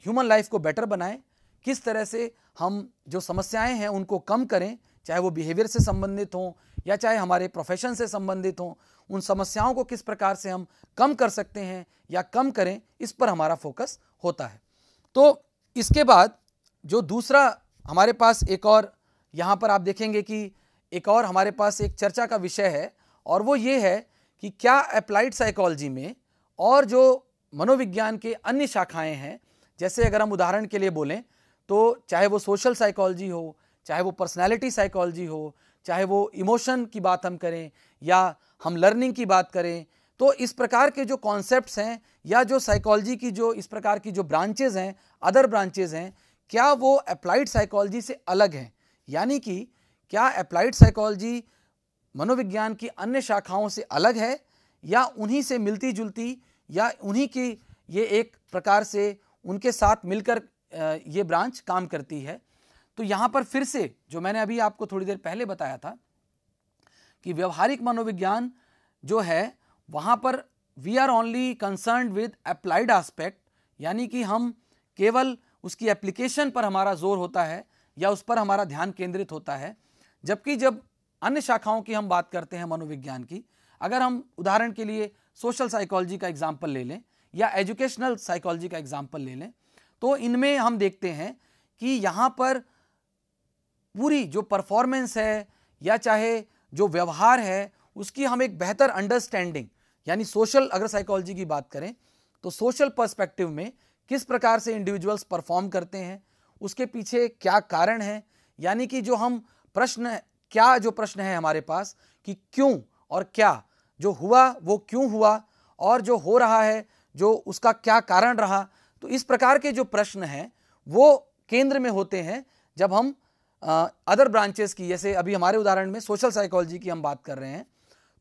ह्यूमन लाइफ को बेटर बनाएं किस तरह से हम जो समस्याएं हैं उनको कम करें चाहे वो बिहेवियर से संबंधित हों या चाहे हमारे प्रोफेशन से संबंधित हों उन समस्याओं को किस प्रकार से हम कम कर सकते हैं या कम करें इस पर हमारा फोकस होता है तो इसके बाद जो दूसरा हमारे पास एक और यहाँ पर आप देखेंगे कि एक और हमारे पास एक चर्चा का विषय है और वो ये है कि क्या अप्लाइड साइकोलॉजी में और जो मनोविज्ञान के अन्य शाखाएं हैं जैसे अगर हम उदाहरण के लिए बोलें तो चाहे वो सोशल साइकोलॉजी हो चाहे वो पर्सनैलिटी साइकोलॉजी हो चाहे वो इमोशन की बात हम करें या हम लर्निंग की बात करें तो इस प्रकार के जो कॉन्सेप्ट्स हैं या जो साइकोलॉजी की जो इस प्रकार की जो ब्रांचेज हैं अदर ब्रांचेज हैं क्या वो अप्लाइड साइकोलॉजी से अलग हैं यानी कि क्या अप्लाइड साइकोलॉजी मनोविज्ञान की अन्य शाखाओं से अलग है या उन्हीं से मिलती जुलती या उन्हीं की ये एक प्रकार से उनके साथ मिलकर ये ब्रांच काम करती है तो यहां पर फिर से जो मैंने अभी आपको थोड़ी देर पहले बताया था कि व्यवहारिक मनोविज्ञान जो है वहां पर we are only concern with applied aspect यानी कि हम केवल उसकी एप्लीकेशन पर हमारा जोर होता है या उस पर हमारा ध्यान केंद्रित होता है जबकि जब अन्य शाखाओं की हम बात करते हैं मनोविज्ञान की अगर हम उदाहरण के लिए सोशल साइकोलॉजी का एग्जाम्पल ले लें या एजुकेशनल साइकोलॉजी का एग्जाम्पल ले लें तो इनमें हम देखते हैं कि यहाँ पर पूरी जो परफॉर्मेंस है या चाहे जो व्यवहार है उसकी हम एक बेहतर अंडरस्टैंडिंग यानी सोशल अगर साइकोलॉजी की बात करें तो सोशल पर्सपेक्टिव में किस प्रकार से इंडिविजुअल्स परफॉर्म करते हैं उसके पीछे क्या कारण है यानी कि जो हम प्रश्न क्या जो प्रश्न है हमारे पास कि क्यों और क्या जो हुआ वो क्यों हुआ और जो हो रहा है जो उसका क्या कारण रहा तो इस प्रकार के जो प्रश्न हैं वो केंद्र में होते हैं जब हम अदर ब्रांचेस की जैसे अभी हमारे उदाहरण में सोशल साइकोलॉजी की हम बात कर रहे हैं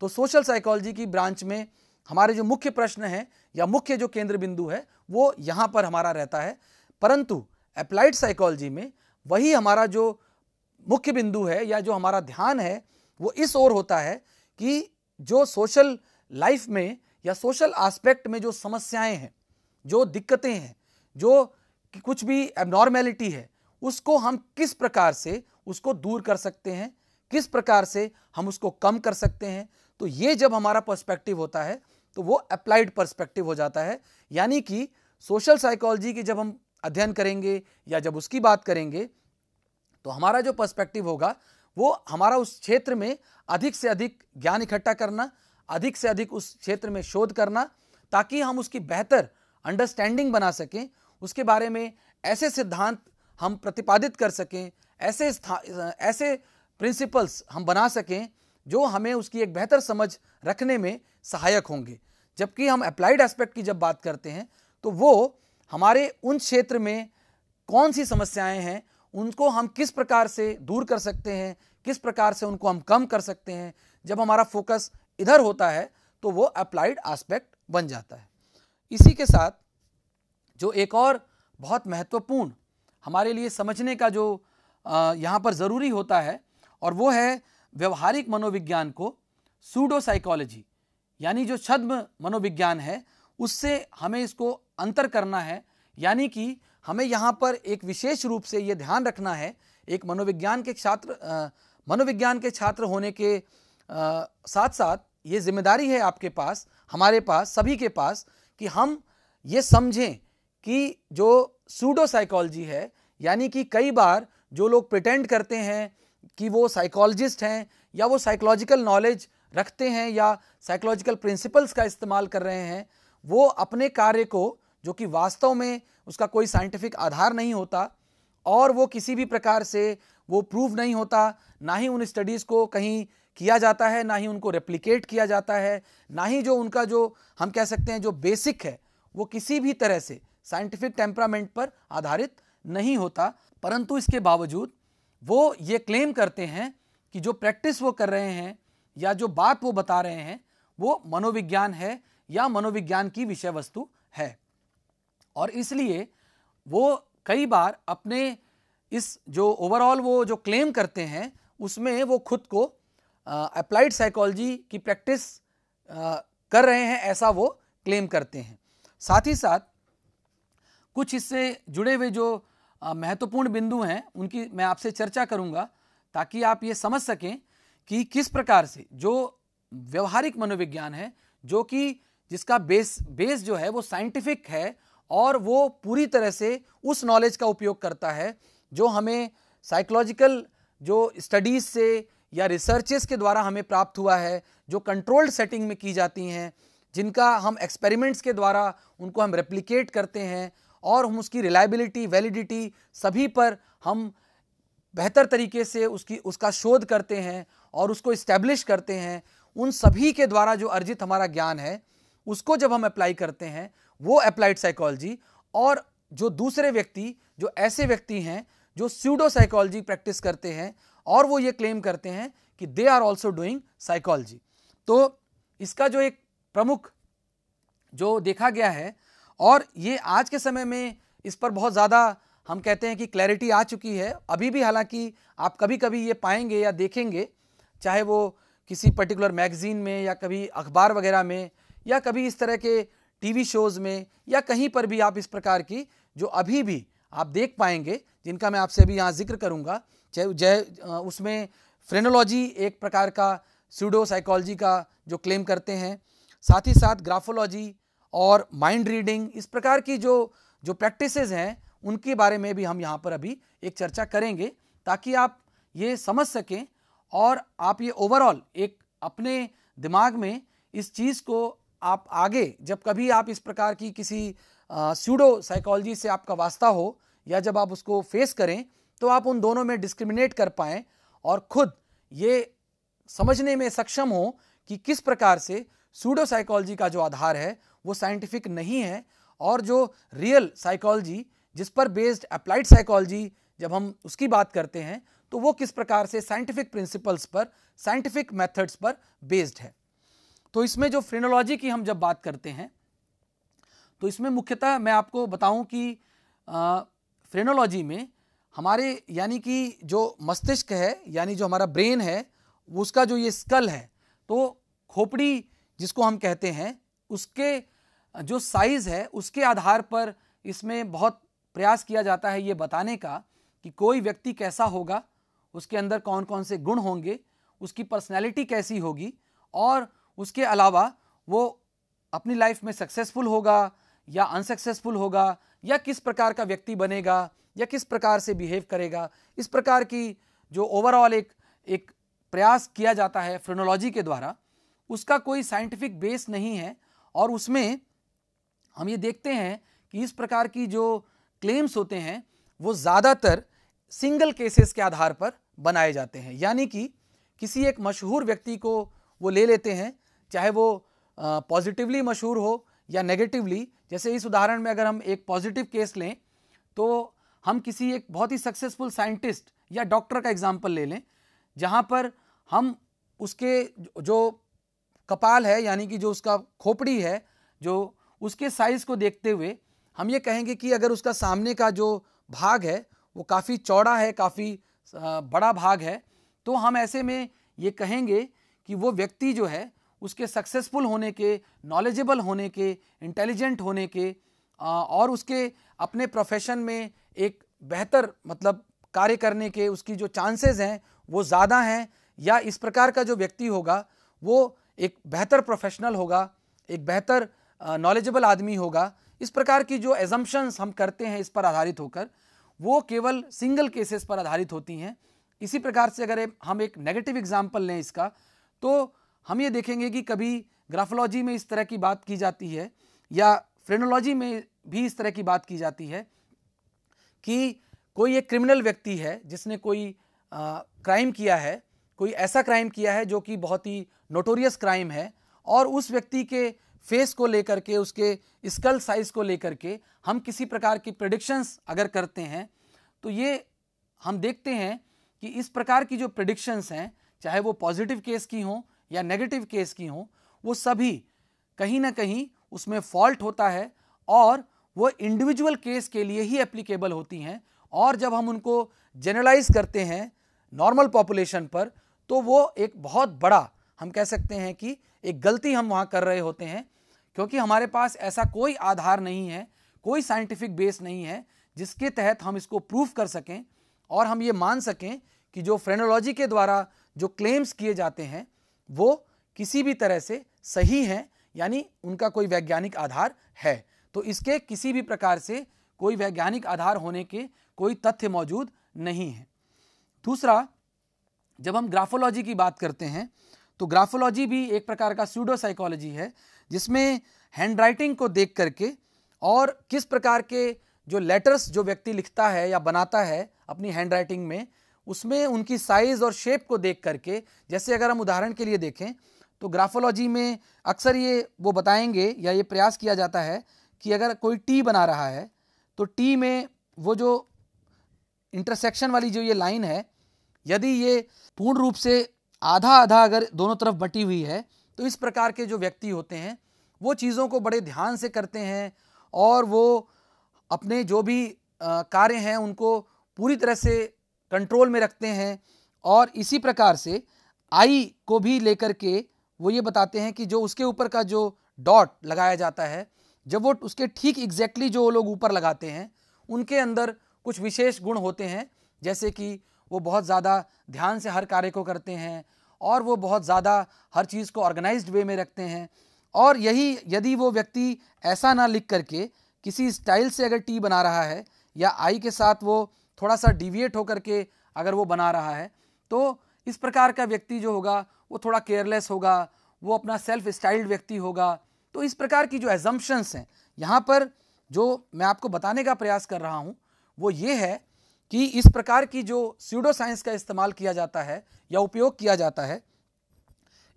तो सोशल साइकोलॉजी की ब्रांच में हमारे जो मुख्य प्रश्न हैं या मुख्य जो केंद्र बिंदु है वो यहाँ पर हमारा रहता है परंतु अप्लाइड साइकोलॉजी में वही हमारा जो मुख्य बिंदु है या जो हमारा ध्यान है वो इस ओर होता है कि जो सोशल लाइफ में या सोशल आस्पेक्ट में जो समस्याएं हैं जो दिक्कतें हैं जो कुछ भी एबनॉर्मेलिटी है उसको हम किस प्रकार से उसको दूर कर सकते हैं किस प्रकार से हम उसको कम कर सकते हैं तो ये जब हमारा पर्सपेक्टिव होता है तो वो अप्लाइड पर्सपेक्टिव हो जाता है यानी कि सोशल साइकोलॉजी की जब हम अध्ययन करेंगे या जब उसकी बात करेंगे तो हमारा जो पर्सपेक्टिव होगा वो हमारा उस क्षेत्र में अधिक से अधिक ज्ञान इकट्ठा करना अधिक से अधिक उस क्षेत्र में शोध करना ताकि हम उसकी बेहतर अंडरस्टैंडिंग बना सकें उसके बारे में ऐसे सिद्धांत हम प्रतिपादित कर सकें ऐसे ऐसे प्रिंसिपल्स हम बना सकें जो हमें उसकी एक बेहतर समझ रखने में सहायक होंगे जबकि हम अप्लाइड एस्पेक्ट की जब बात करते हैं तो वो हमारे उन क्षेत्र में कौन सी समस्याएं हैं उनको हम किस प्रकार से दूर कर सकते हैं किस प्रकार से उनको हम कम कर सकते हैं जब हमारा फोकस इधर होता है तो वो अप्लाइड एस्पेक्ट बन जाता है इसी के साथ जो एक और बहुत महत्वपूर्ण हमारे लिए समझने का जो यहाँ पर ज़रूरी होता है और वो है व्यवहारिक मनोविज्ञान को सूडो साइकोलॉजी यानी जो छद्म मनोविज्ञान है उससे हमें इसको अंतर करना है यानी कि हमें यहाँ पर एक विशेष रूप से ये ध्यान रखना है एक मनोविज्ञान के छात्र मनोविज्ञान के छात्र होने के आ, साथ साथ ये जिम्मेदारी है आपके पास हमारे पास सभी के पास कि हम ये समझें कि जो सूडो साइकोलॉजी है यानी कि कई बार जो लोग प्रिटेंड करते हैं कि वो साइकोलॉजिस्ट हैं या वो साइकोलॉजिकल नॉलेज रखते हैं या साइकोलॉजिकल प्रिंसिपल्स का इस्तेमाल कर रहे हैं वो अपने कार्य को जो कि वास्तव में उसका कोई साइंटिफिक आधार नहीं होता और वो किसी भी प्रकार से वो प्रूव नहीं होता ना ही उन स्टडीज़ को कहीं किया जाता है ना ही उनको रेप्लिकेट किया जाता है ना ही जो उनका जो हम कह सकते हैं जो बेसिक है वो किसी भी तरह से साइंटिफिक टेम्परामेंट पर आधारित नहीं होता परंतु इसके बावजूद वो ये क्लेम करते हैं कि जो प्रैक्टिस वो कर रहे हैं या जो बात वो बता रहे हैं वो मनोविज्ञान है या मनोविज्ञान की विषय वस्तु है और इसलिए वो कई बार अपने इस जो ओवरऑल वो जो क्लेम करते हैं उसमें वो खुद को अप्लाइड साइकोलॉजी की प्रैक्टिस कर रहे हैं ऐसा वो क्लेम करते हैं साथ ही साथ कुछ इससे जुड़े हुए जो महत्वपूर्ण बिंदु हैं उनकी मैं आपसे चर्चा करूंगा ताकि आप ये समझ सकें कि किस प्रकार से जो व्यवहारिक मनोविज्ञान है जो कि जिसका बेस बेस जो है वो साइंटिफिक है और वो पूरी तरह से उस नॉलेज का उपयोग करता है जो हमें साइकोलॉजिकल जो स्टडीज़ से या रिसर्चेस के द्वारा हमें प्राप्त हुआ है जो कंट्रोल्ड सेटिंग में की जाती हैं जिनका हम एक्सपेरिमेंट्स के द्वारा उनको हम रेप्लिकेट करते हैं और हम उसकी रिलायबिलिटी वैलिडिटी सभी पर हम बेहतर तरीके से उसकी उसका शोध करते हैं और उसको इस्टेब्लिश करते हैं उन सभी के द्वारा जो अर्जित हमारा ज्ञान है उसको जब हम अप्लाई करते हैं वो अप्लाइड साइकोलॉजी और जो दूसरे व्यक्ति जो ऐसे व्यक्ति हैं जो स्यूडो साइकोलॉजी प्रैक्टिस करते हैं और वो ये क्लेम करते हैं कि they are also doing psychology तो इसका जो एक प्रमुख जो देखा गया है और ये आज के समय में इस पर बहुत ज़्यादा हम कहते हैं कि क्लैरिटी आ चुकी है अभी भी हालांकि आप कभी कभी ये पाएंगे या देखेंगे चाहे वो किसी पर्टिकुलर मैगज़ीन में या कभी अखबार वगैरह में या कभी इस तरह के टीवी शोज़ में या कहीं पर भी आप इस प्रकार की जो अभी भी आप देख पाएंगे जिनका मैं आपसे अभी यहाँ जिक्र करूँगा चाहे जय उसमें फ्रेनोलॉजी एक प्रकार का स्यूडो साइकोलॉजी का जो क्लेम करते हैं साथ ही साथ ग्राफोलॉजी और माइंड रीडिंग इस प्रकार की जो जो प्रैक्टिसेस हैं उनके बारे में भी हम यहाँ पर अभी एक चर्चा करेंगे ताकि आप ये समझ सकें और आप ये ओवरऑल एक अपने दिमाग में इस चीज़ को आप आगे जब कभी आप इस प्रकार की किसी स्यूडो साइकोलॉजी से आपका वास्ता हो या जब आप उसको फेस करें तो आप उन दोनों में डिस्क्रिमिनेट कर पाएँ और ख़ुद ये समझने में सक्षम हो कि किस प्रकार से सूडो साइकोलॉजी का जो आधार है वो साइंटिफिक नहीं है और जो रियल साइकोलॉजी जिस पर बेस्ड अप्लाइड साइकोलॉजी जब हम उसकी बात करते हैं तो वो किस प्रकार से साइंटिफिक प्रिंसिपल्स पर साइंटिफिक मेथड्स पर बेस्ड है तो इसमें जो फ्रेनोलॉजी की हम जब बात करते हैं तो इसमें मुख्यतः मैं आपको बताऊं कि फ्रेनोलॉजी में हमारे यानी कि जो मस्तिष्क है यानी जो हमारा ब्रेन है उसका जो ये स्कल है तो खोपड़ी जिसको हम कहते हैं उसके जो साइज़ है उसके आधार पर इसमें बहुत प्रयास किया जाता है ये बताने का कि कोई व्यक्ति कैसा होगा उसके अंदर कौन कौन से गुण होंगे उसकी पर्सनैलिटी कैसी होगी और उसके अलावा वो अपनी लाइफ में सक्सेसफुल होगा या अनसक्सेसफुल होगा या किस प्रकार का व्यक्ति बनेगा या किस प्रकार से बिहेव करेगा इस प्रकार की जो ओवरऑल एक एक प्रयास किया जाता है फ्रोनोलॉजी के द्वारा उसका कोई साइंटिफिक बेस नहीं है और उसमें हम ये देखते हैं कि इस प्रकार की जो क्लेम्स होते हैं वो ज़्यादातर सिंगल केसेस के आधार पर बनाए जाते हैं यानी कि किसी एक मशहूर व्यक्ति को वो ले लेते हैं चाहे वो पॉजिटिवली मशहूर हो या नेगेटिवली जैसे इस उदाहरण में अगर हम एक पॉजिटिव केस लें तो हम किसी एक बहुत ही सक्सेसफुल साइंटिस्ट या डॉक्टर का एग्जाम्पल ले लें जहाँ पर हम उसके जो कपाल है यानी कि जो उसका खोपड़ी है जो उसके साइज़ को देखते हुए हम ये कहेंगे कि अगर उसका सामने का जो भाग है वो काफ़ी चौड़ा है काफ़ी बड़ा भाग है तो हम ऐसे में ये कहेंगे कि वो व्यक्ति जो है उसके सक्सेसफुल होने के नॉलेजेबल होने के इंटेलिजेंट होने के और उसके अपने प्रोफेशन में एक बेहतर मतलब कार्य करने के उसकी जो चांसेस हैं वो ज़्यादा हैं या इस प्रकार का जो व्यक्ति होगा वो एक बेहतर प्रोफेशनल होगा एक बेहतर नॉलेजेबल आदमी होगा इस प्रकार की जो एजम्पन्स हम करते हैं इस पर आधारित होकर वो केवल सिंगल केसेस पर आधारित होती हैं इसी प्रकार से अगर हम एक नेगेटिव एग्जाम्पल लें इसका तो हम ये देखेंगे कि कभी ग्राफोलॉजी में इस तरह की बात की जाती है या फ्रेनोलॉजी में भी इस तरह की बात की जाती है कि कोई एक क्रिमिनल व्यक्ति है जिसने कोई क्राइम किया है कोई ऐसा क्राइम किया है जो कि बहुत ही नोटोरियस क्राइम है और उस व्यक्ति के फेस को लेकर के उसके स्कल साइज को लेकर के हम किसी प्रकार की प्रडिक्शंस अगर करते हैं तो ये हम देखते हैं कि इस प्रकार की जो प्रडिक्शंस हैं चाहे वो पॉजिटिव केस की हों या नेगेटिव केस की हों वो सभी कहीं ना कहीं उसमें फॉल्ट होता है और वो इंडिविजुअल केस के लिए ही एप्लीकेबल होती हैं और जब हम उनको जनरलाइज करते हैं नॉर्मल पॉपुलेशन पर तो वो एक बहुत बड़ा हम कह सकते हैं कि एक गलती हम वहाँ कर रहे होते हैं क्योंकि हमारे पास ऐसा कोई आधार नहीं है कोई साइंटिफिक बेस नहीं है जिसके तहत हम इसको प्रूफ कर सकें और हम ये मान सकें कि जो फ्रेनोलॉजी के द्वारा जो क्लेम्स किए जाते हैं वो किसी भी तरह से सही हैं यानी उनका कोई वैज्ञानिक आधार है तो इसके किसी भी प्रकार से कोई वैज्ञानिक आधार होने के कोई तथ्य मौजूद नहीं है दूसरा जब हम ग्राफोलॉजी की बात करते हैं तो ग्राफोलॉजी भी एक प्रकार का सूडो साइकोलॉजी है जिसमें हैंड राइटिंग को देख करके और किस प्रकार के जो लेटर्स जो व्यक्ति लिखता है या बनाता है अपनी हैंड राइटिंग में उसमें उनकी साइज़ और शेप को देख करके जैसे अगर हम उदाहरण के लिए देखें तो ग्राफोलॉजी में अक्सर ये वो बताएंगे या ये प्रयास किया जाता है कि अगर कोई टी बना रहा है तो टी में वो जो इंटरसेक्शन वाली जो ये लाइन है यदि ये पूर्ण रूप से आधा आधा अगर दोनों तरफ बटी हुई है तो इस प्रकार के जो व्यक्ति होते हैं वो चीज़ों को बड़े ध्यान से करते हैं और वो अपने जो भी कार्य हैं उनको पूरी तरह से कंट्रोल में रखते हैं और इसी प्रकार से आई को भी लेकर के वो ये बताते हैं कि जो उसके ऊपर का जो डॉट लगाया जाता है जब वो उसके ठीक एग्जैक्टली जो लोग ऊपर लगाते हैं उनके अंदर कुछ विशेष गुण होते हैं जैसे कि वो बहुत ज़्यादा ध्यान से हर कार्य को करते हैं और वो बहुत ज़्यादा हर चीज़ को ऑर्गेनाइज्ड वे में रखते हैं और यही यदि वो व्यक्ति ऐसा ना लिख करके किसी स्टाइल से अगर टी बना रहा है या आई के साथ वो थोड़ा सा डिविएट होकर के अगर वो बना रहा है तो इस प्रकार का व्यक्ति जो होगा वो थोड़ा केयरलेस होगा वो अपना सेल्फ स्टाइल्ड व्यक्ति होगा तो इस प्रकार की जो एजम्पन्स हैं यहाँ पर जो मैं आपको बताने का प्रयास कर रहा हूँ वो ये है कि इस प्रकार की जो स्यूडो साइंस का इस्तेमाल किया जाता है या उपयोग किया जाता है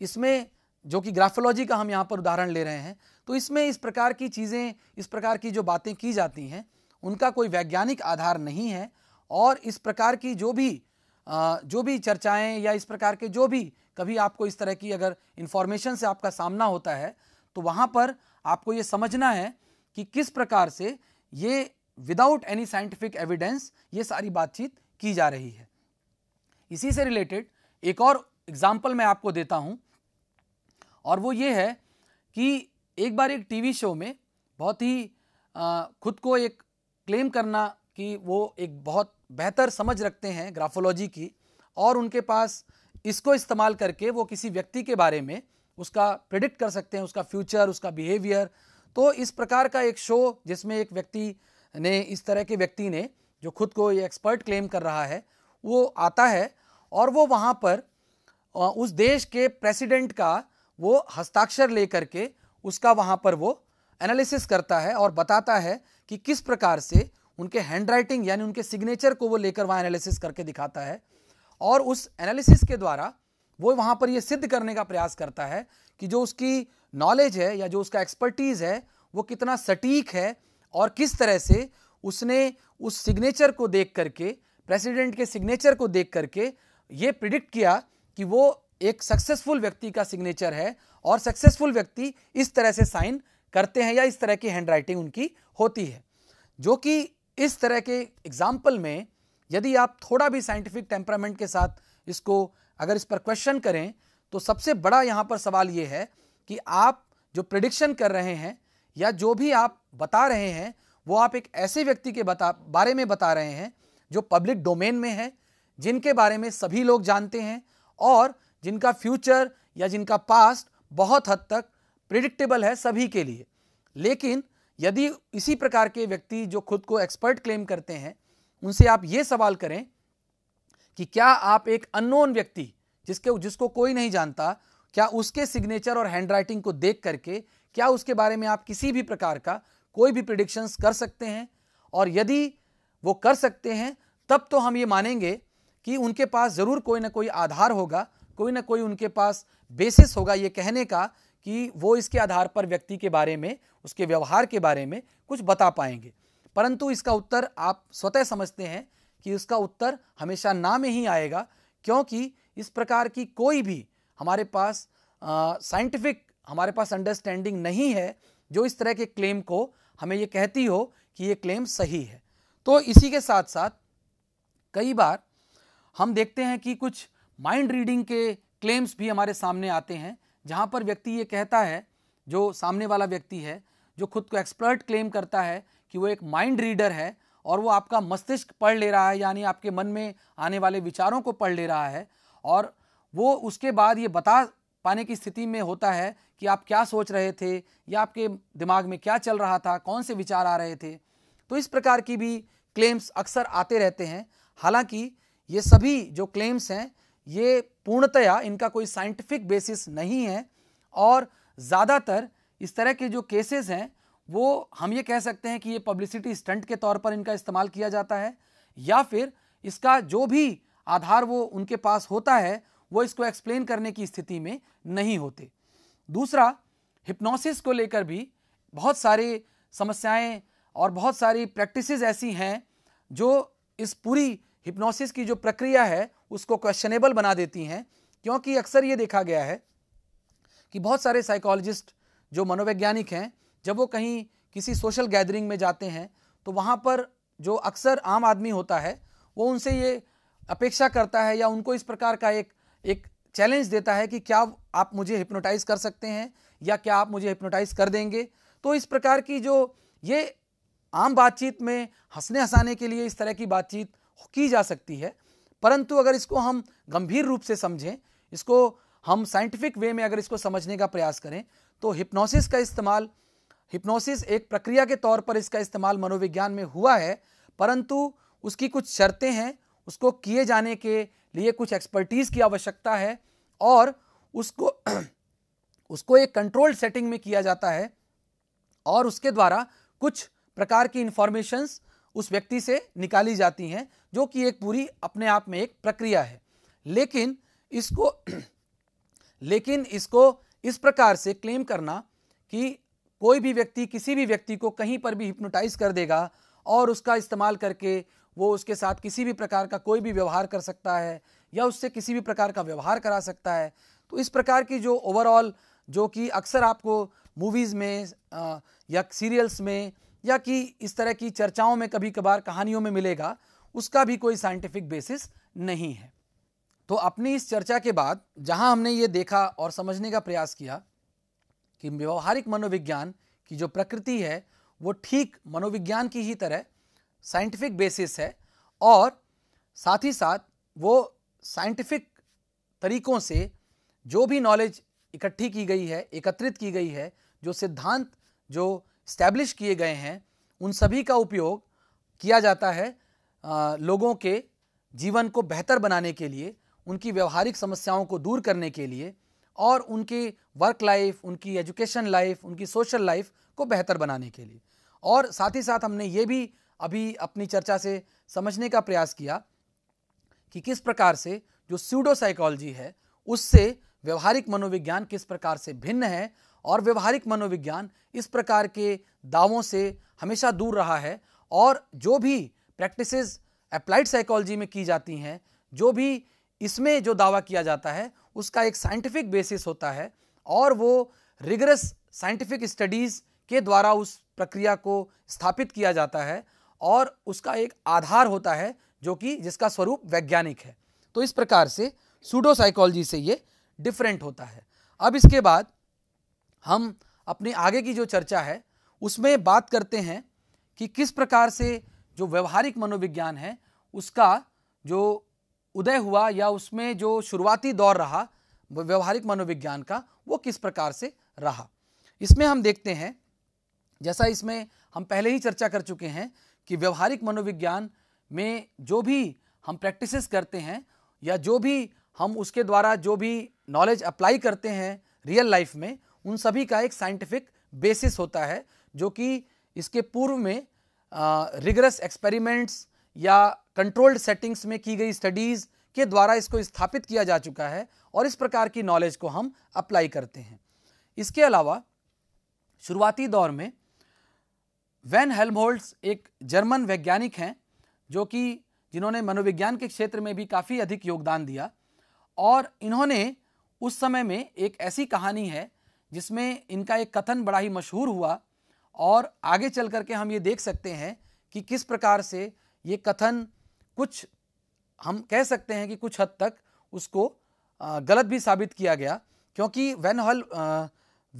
इसमें जो कि ग्राफोलॉजी का हम यहाँ पर उदाहरण ले रहे हैं तो इसमें इस प्रकार की चीज़ें इस प्रकार की जो बातें की जाती हैं उनका कोई वैज्ञानिक आधार नहीं है और इस प्रकार की जो भी जो भी चर्चाएं या इस प्रकार के जो भी कभी आपको इस तरह की अगर इन्फॉर्मेशन से आपका सामना होता है तो वहाँ पर आपको ये समझना है कि किस प्रकार से ये विदाउट एनी साइंटिफिक एविडेंस ये सारी बातचीत की जा रही है इसी से रिलेटेड एक और एग्जाम्पल मैं आपको देता हूँ और वो ये है कि एक बार एक टीवी शो में बहुत ही आ, खुद को एक क्लेम करना कि वो एक बहुत बेहतर समझ रखते हैं ग्राफोलॉजी की और उनके पास इसको इस्तेमाल करके वो किसी व्यक्ति के बारे में उसका प्रिडिक्ट कर सकते हैं उसका फ्यूचर उसका बिहेवियर तो इस प्रकार का एक शो जिसमें एक व्यक्ति ने इस तरह के व्यक्ति ने जो खुद को ये एक्सपर्ट क्लेम कर रहा है वो आता है और वो वहाँ पर उस देश के प्रेसिडेंट का वो हस्ताक्षर ले करके उसका वहाँ पर वो एनालिसिस करता है और बताता है कि किस प्रकार से उनके हैंडराइटिंग यानी उनके सिग्नेचर को वो लेकर वहाँ एनालिसिस करके दिखाता है और उस एनालिसिस के द्वारा वो वहाँ पर ये सिद्ध करने का प्रयास करता है कि जो उसकी नॉलेज है या जो उसका एक्सपर्टीज़ है वो कितना सटीक है और किस तरह से उसने उस सिग्नेचर को देख करके प्रेसिडेंट के सिग्नेचर को देख करके ये प्रिडिक्ट किया कि वो एक सक्सेसफुल व्यक्ति का सिग्नेचर है और सक्सेसफुल व्यक्ति इस तरह से साइन करते हैं या इस तरह की हैंडराइटिंग उनकी होती है जो कि इस तरह के एग्जाम्पल में यदि आप थोड़ा भी साइंटिफिक टेम्परामेंट के साथ इसको अगर इस पर क्वेश्चन करें तो सबसे बड़ा यहाँ पर सवाल ये है कि आप जो प्रिडिक्शन कर रहे हैं या जो भी आप बता रहे हैं वो आप एक ऐसे व्यक्ति के बता बारे में बता रहे हैं जो पब्लिक डोमेन में है जिनके बारे में सभी लोग जानते हैं और जिनका फ्यूचर या जिनका पास्ट बहुत हद तक प्रिडिक्टेबल है सभी के लिए लेकिन यदि इसी प्रकार के व्यक्ति जो खुद को एक्सपर्ट क्लेम करते हैं उनसे आप ये सवाल करें कि क्या आप एक अननोन व्यक्ति जिसके जिसको कोई नहीं जानता क्या उसके सिग्नेचर और हैंडराइटिंग को देख करके क्या उसके बारे में आप किसी भी प्रकार का कोई भी प्रिडिक्शंस कर सकते हैं और यदि वो कर सकते हैं तब तो हम ये मानेंगे कि उनके पास ज़रूर कोई ना कोई आधार होगा कोई ना कोई उनके पास बेसिस होगा ये कहने का कि वो इसके आधार पर व्यक्ति के बारे में उसके व्यवहार के बारे में कुछ बता पाएंगे परंतु इसका उत्तर आप स्वतः समझते हैं कि उसका उत्तर हमेशा ना में ही आएगा क्योंकि इस प्रकार की कोई भी हमारे पास साइंटिफिक हमारे पास अंडरस्टैंडिंग नहीं है जो इस तरह के क्लेम को हमें ये कहती हो कि ये क्लेम सही है तो इसी के साथ साथ कई बार हम देखते हैं कि कुछ माइंड रीडिंग के क्लेम्स भी हमारे सामने आते हैं जहाँ पर व्यक्ति ये कहता है जो सामने वाला व्यक्ति है जो खुद को एक्सपर्ट क्लेम करता है कि वो एक माइंड रीडर है और वो आपका मस्तिष्क पढ़ ले रहा है यानी आपके मन में आने वाले विचारों को पढ़ ले रहा है और वो उसके बाद ये बता पाने की स्थिति में होता है कि आप क्या सोच रहे थे या आपके दिमाग में क्या चल रहा था कौन से विचार आ रहे थे तो इस प्रकार की भी क्लेम्स अक्सर आते रहते हैं हालांकि ये सभी जो क्लेम्स हैं ये पूर्णतया इनका कोई साइंटिफिक बेसिस नहीं है और ज़्यादातर इस तरह के जो केसेस हैं वो हम ये कह सकते हैं कि ये पब्लिसिटी स्टंट के तौर पर इनका इस्तेमाल किया जाता है या फिर इसका जो भी आधार वो उनके पास होता है वो इसको एक्सप्लेन करने की स्थिति में नहीं होते दूसरा हिप्नोसिस को लेकर भी बहुत सारी समस्याएं और बहुत सारी प्रैक्टिस ऐसी हैं जो इस पूरी हिप्नोसिस की जो प्रक्रिया है उसको क्वेश्चनेबल बना देती हैं क्योंकि अक्सर ये देखा गया है कि बहुत सारे साइकोलॉजिस्ट जो मनोवैज्ञानिक हैं जब वो कहीं किसी सोशल गैदरिंग में जाते हैं तो वहाँ पर जो अक्सर आम आदमी होता है वो उनसे ये अपेक्षा करता है या उनको इस प्रकार का एक एक चैलेंज देता है कि क्या आप मुझे हिप्नोटाइज कर सकते हैं या क्या आप मुझे हिप्नोटाइज कर देंगे तो इस प्रकार की जो ये आम बातचीत में हंसने हंसाने के लिए इस तरह की बातचीत की जा सकती है परंतु अगर इसको हम गंभीर रूप से समझें इसको हम साइंटिफिक वे में अगर इसको समझने का प्रयास करें तो हिप्नोसिस का इस्तेमाल हिप्नोसिस एक प्रक्रिया के तौर पर इसका इस्तेमाल मनोविज्ञान में हुआ है परंतु उसकी कुछ शर्तें हैं उसको किए जाने के लिए कुछ एक्सपर्टीज़ की आवश्यकता है और उसको *clears throat* उसको एक कंट्रोल्ड सेटिंग में किया जाता है और उसके द्वारा कुछ प्रकार की इंफॉर्मेशंस उस व्यक्ति से निकाली जाती हैं जो कि एक पूरी अपने आप में एक प्रक्रिया है लेकिन इसको *clears throat* लेकिन इसको इस प्रकार से क्लेम करना कि कोई भी व्यक्ति किसी भी व्यक्ति को कहीं पर भी हिप्नोटाइज कर देगा और उसका इस्तेमाल करके वो उसके साथ किसी भी प्रकार का कोई भी व्यवहार कर सकता है या उससे किसी भी प्रकार का व्यवहार करा सकता है तो इस प्रकार की जो ओवरऑल जो कि अक्सर आपको मूवीज़ में या सीरियल्स में या कि इस तरह की चर्चाओं में कभी कभार कहानियों में मिलेगा उसका भी कोई साइंटिफिक बेसिस नहीं है तो अपनी इस चर्चा के बाद जहां हमने ये देखा और समझने का प्रयास किया कि व्यवहारिक मनोविज्ञान की जो प्रकृति है वो ठीक मनोविज्ञान की ही तरह साइंटिफिक बेसिस है और साथ ही साथ वो साइंटिफिक तरीकों से जो भी नॉलेज इकट्ठी की गई है एकत्रित की गई है जो सिद्धांत जो स्टैब्लिश किए गए हैं उन सभी का उपयोग किया जाता है आ, लोगों के जीवन को बेहतर बनाने के लिए उनकी व्यवहारिक समस्याओं को दूर करने के लिए और उनकी वर्क लाइफ उनकी एजुकेशन लाइफ उनकी सोशल लाइफ को बेहतर बनाने के लिए और साथ ही साथ हमने ये भी अभी अपनी चर्चा से समझने का प्रयास किया कि किस प्रकार से जो स्यूडो साइकोलॉजी है उससे व्यवहारिक मनोविज्ञान किस प्रकार से भिन्न है और व्यवहारिक मनोविज्ञान इस प्रकार के दावों से हमेशा दूर रहा है और जो भी प्रैक्टिसेस अप्लाइड साइकोलॉजी में की जाती हैं जो भी इसमें जो दावा किया जाता है उसका एक साइंटिफिक बेसिस होता है और वो रिगरस साइंटिफिक स्टडीज़ के द्वारा उस प्रक्रिया को स्थापित किया जाता है और उसका एक आधार होता है जो कि जिसका स्वरूप वैज्ञानिक है तो इस प्रकार से सूडो साइकोलॉजी से ये डिफरेंट होता है अब इसके बाद हम अपनी आगे की जो चर्चा है उसमें बात करते हैं कि किस प्रकार से जो व्यवहारिक मनोविज्ञान है उसका जो उदय हुआ या उसमें जो शुरुआती दौर रहा व्यवहारिक मनोविज्ञान का वो किस प्रकार से रहा इसमें हम देखते हैं जैसा इसमें हम पहले ही चर्चा कर चुके हैं कि व्यवहारिक मनोविज्ञान में जो भी हम प्रैक्टिसेस करते हैं या जो भी हम उसके द्वारा जो भी नॉलेज अप्लाई करते हैं रियल लाइफ में उन सभी का एक साइंटिफिक बेसिस होता है जो कि इसके पूर्व में रिगरस एक्सपेरिमेंट्स या कंट्रोल्ड सेटिंग्स में की गई स्टडीज़ के द्वारा इसको स्थापित किया जा चुका है और इस प्रकार की नॉलेज को हम अप्लाई करते हैं इसके अलावा शुरुआती दौर में वैन हेलमहोल्ट्स एक जर्मन वैज्ञानिक हैं जो कि जिन्होंने मनोविज्ञान के क्षेत्र में भी काफ़ी अधिक योगदान दिया और इन्होंने उस समय में एक ऐसी कहानी है जिसमें इनका एक कथन बड़ा ही मशहूर हुआ और आगे चल करके हम ये देख सकते हैं कि किस प्रकार से ये कथन कुछ हम कह सकते हैं कि कुछ हद तक उसको गलत भी साबित किया गया क्योंकि वैन हल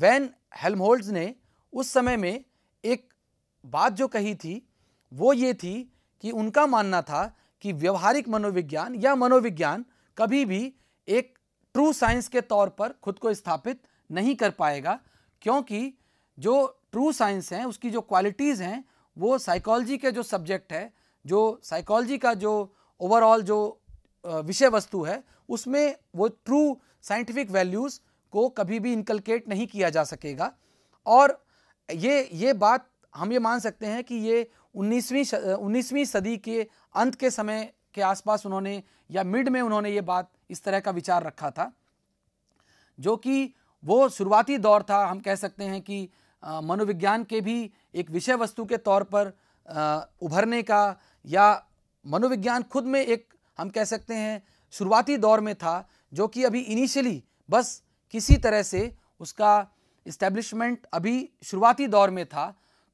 वैन हेल्महोल्ड्स ने उस समय में एक बात जो कही थी वो ये थी कि उनका मानना था कि व्यवहारिक मनोविज्ञान या मनोविज्ञान कभी भी एक ट्रू साइंस के तौर पर खुद को स्थापित नहीं कर पाएगा क्योंकि जो ट्रू साइंस हैं उसकी जो क्वालिटीज़ हैं वो साइकोलॉजी के जो सब्जेक्ट है जो साइकोलॉजी का जो ओवरऑल जो विषय वस्तु है उसमें वो ट्रू साइंटिफिक वैल्यूज़ को कभी भी इनकलकेट नहीं किया जा सकेगा और ये ये बात हम ये मान सकते हैं कि ये 19वीं 19वीं सदी के अंत के समय के आसपास उन्होंने या मिड में उन्होंने ये बात इस तरह का विचार रखा था जो कि वो शुरुआती दौर था हम कह सकते हैं कि मनोविज्ञान के भी एक विषय वस्तु के तौर पर आ, उभरने का या मनोविज्ञान खुद में एक हम कह सकते हैं शुरुआती दौर में था जो कि अभी इनिशियली बस किसी तरह से उसका इस्टेब्लिशमेंट अभी शुरुआती दौर में था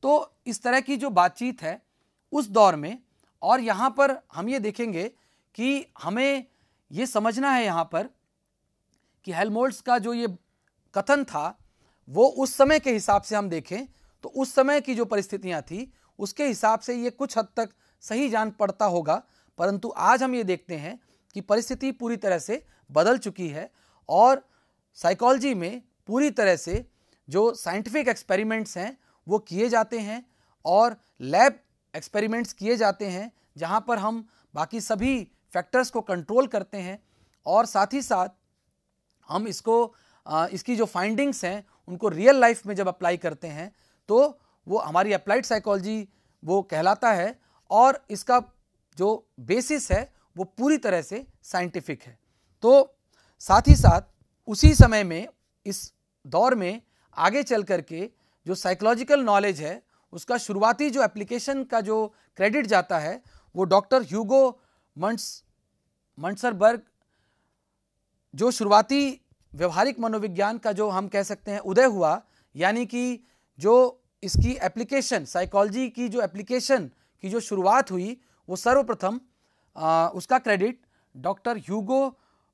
तो इस तरह की जो बातचीत है उस दौर में और यहाँ पर हम ये देखेंगे कि हमें ये समझना है यहाँ पर कि हेलमोल्ड्स का जो ये कथन था वो उस समय के हिसाब से हम देखें तो उस समय की जो परिस्थितियाँ थी उसके हिसाब से ये कुछ हद तक सही जान पड़ता होगा परंतु आज हम ये देखते हैं कि परिस्थिति पूरी तरह से बदल चुकी है और साइकोलॉजी में पूरी तरह से जो साइंटिफिक एक्सपेरिमेंट्स हैं वो किए जाते हैं और लैब एक्सपेरिमेंट्स किए जाते हैं जहाँ पर हम बाकी सभी फैक्टर्स को कंट्रोल करते हैं और साथ ही साथ हम इसको इसकी जो फाइंडिंग्स हैं उनको रियल लाइफ में जब अप्लाई करते हैं तो वो हमारी अप्लाइड साइकोलॉजी वो कहलाता है और इसका जो बेसिस है वो पूरी तरह से साइंटिफिक है तो साथ ही साथ उसी समय में इस दौर में आगे चल करके के जो साइकोलॉजिकल नॉलेज है उसका शुरुआती जो एप्लीकेशन का जो क्रेडिट जाता है वो डॉक्टर ह्यूगो मंट्स मंडसरबर्ग जो शुरुआती व्यवहारिक मनोविज्ञान का जो हम कह सकते हैं उदय हुआ यानी कि जो इसकी एप्लीकेशन साइकोलॉजी की जो एप्लीकेशन की जो शुरुआत हुई वो सर्वप्रथम उसका क्रेडिट डॉक्टर ह्यूगो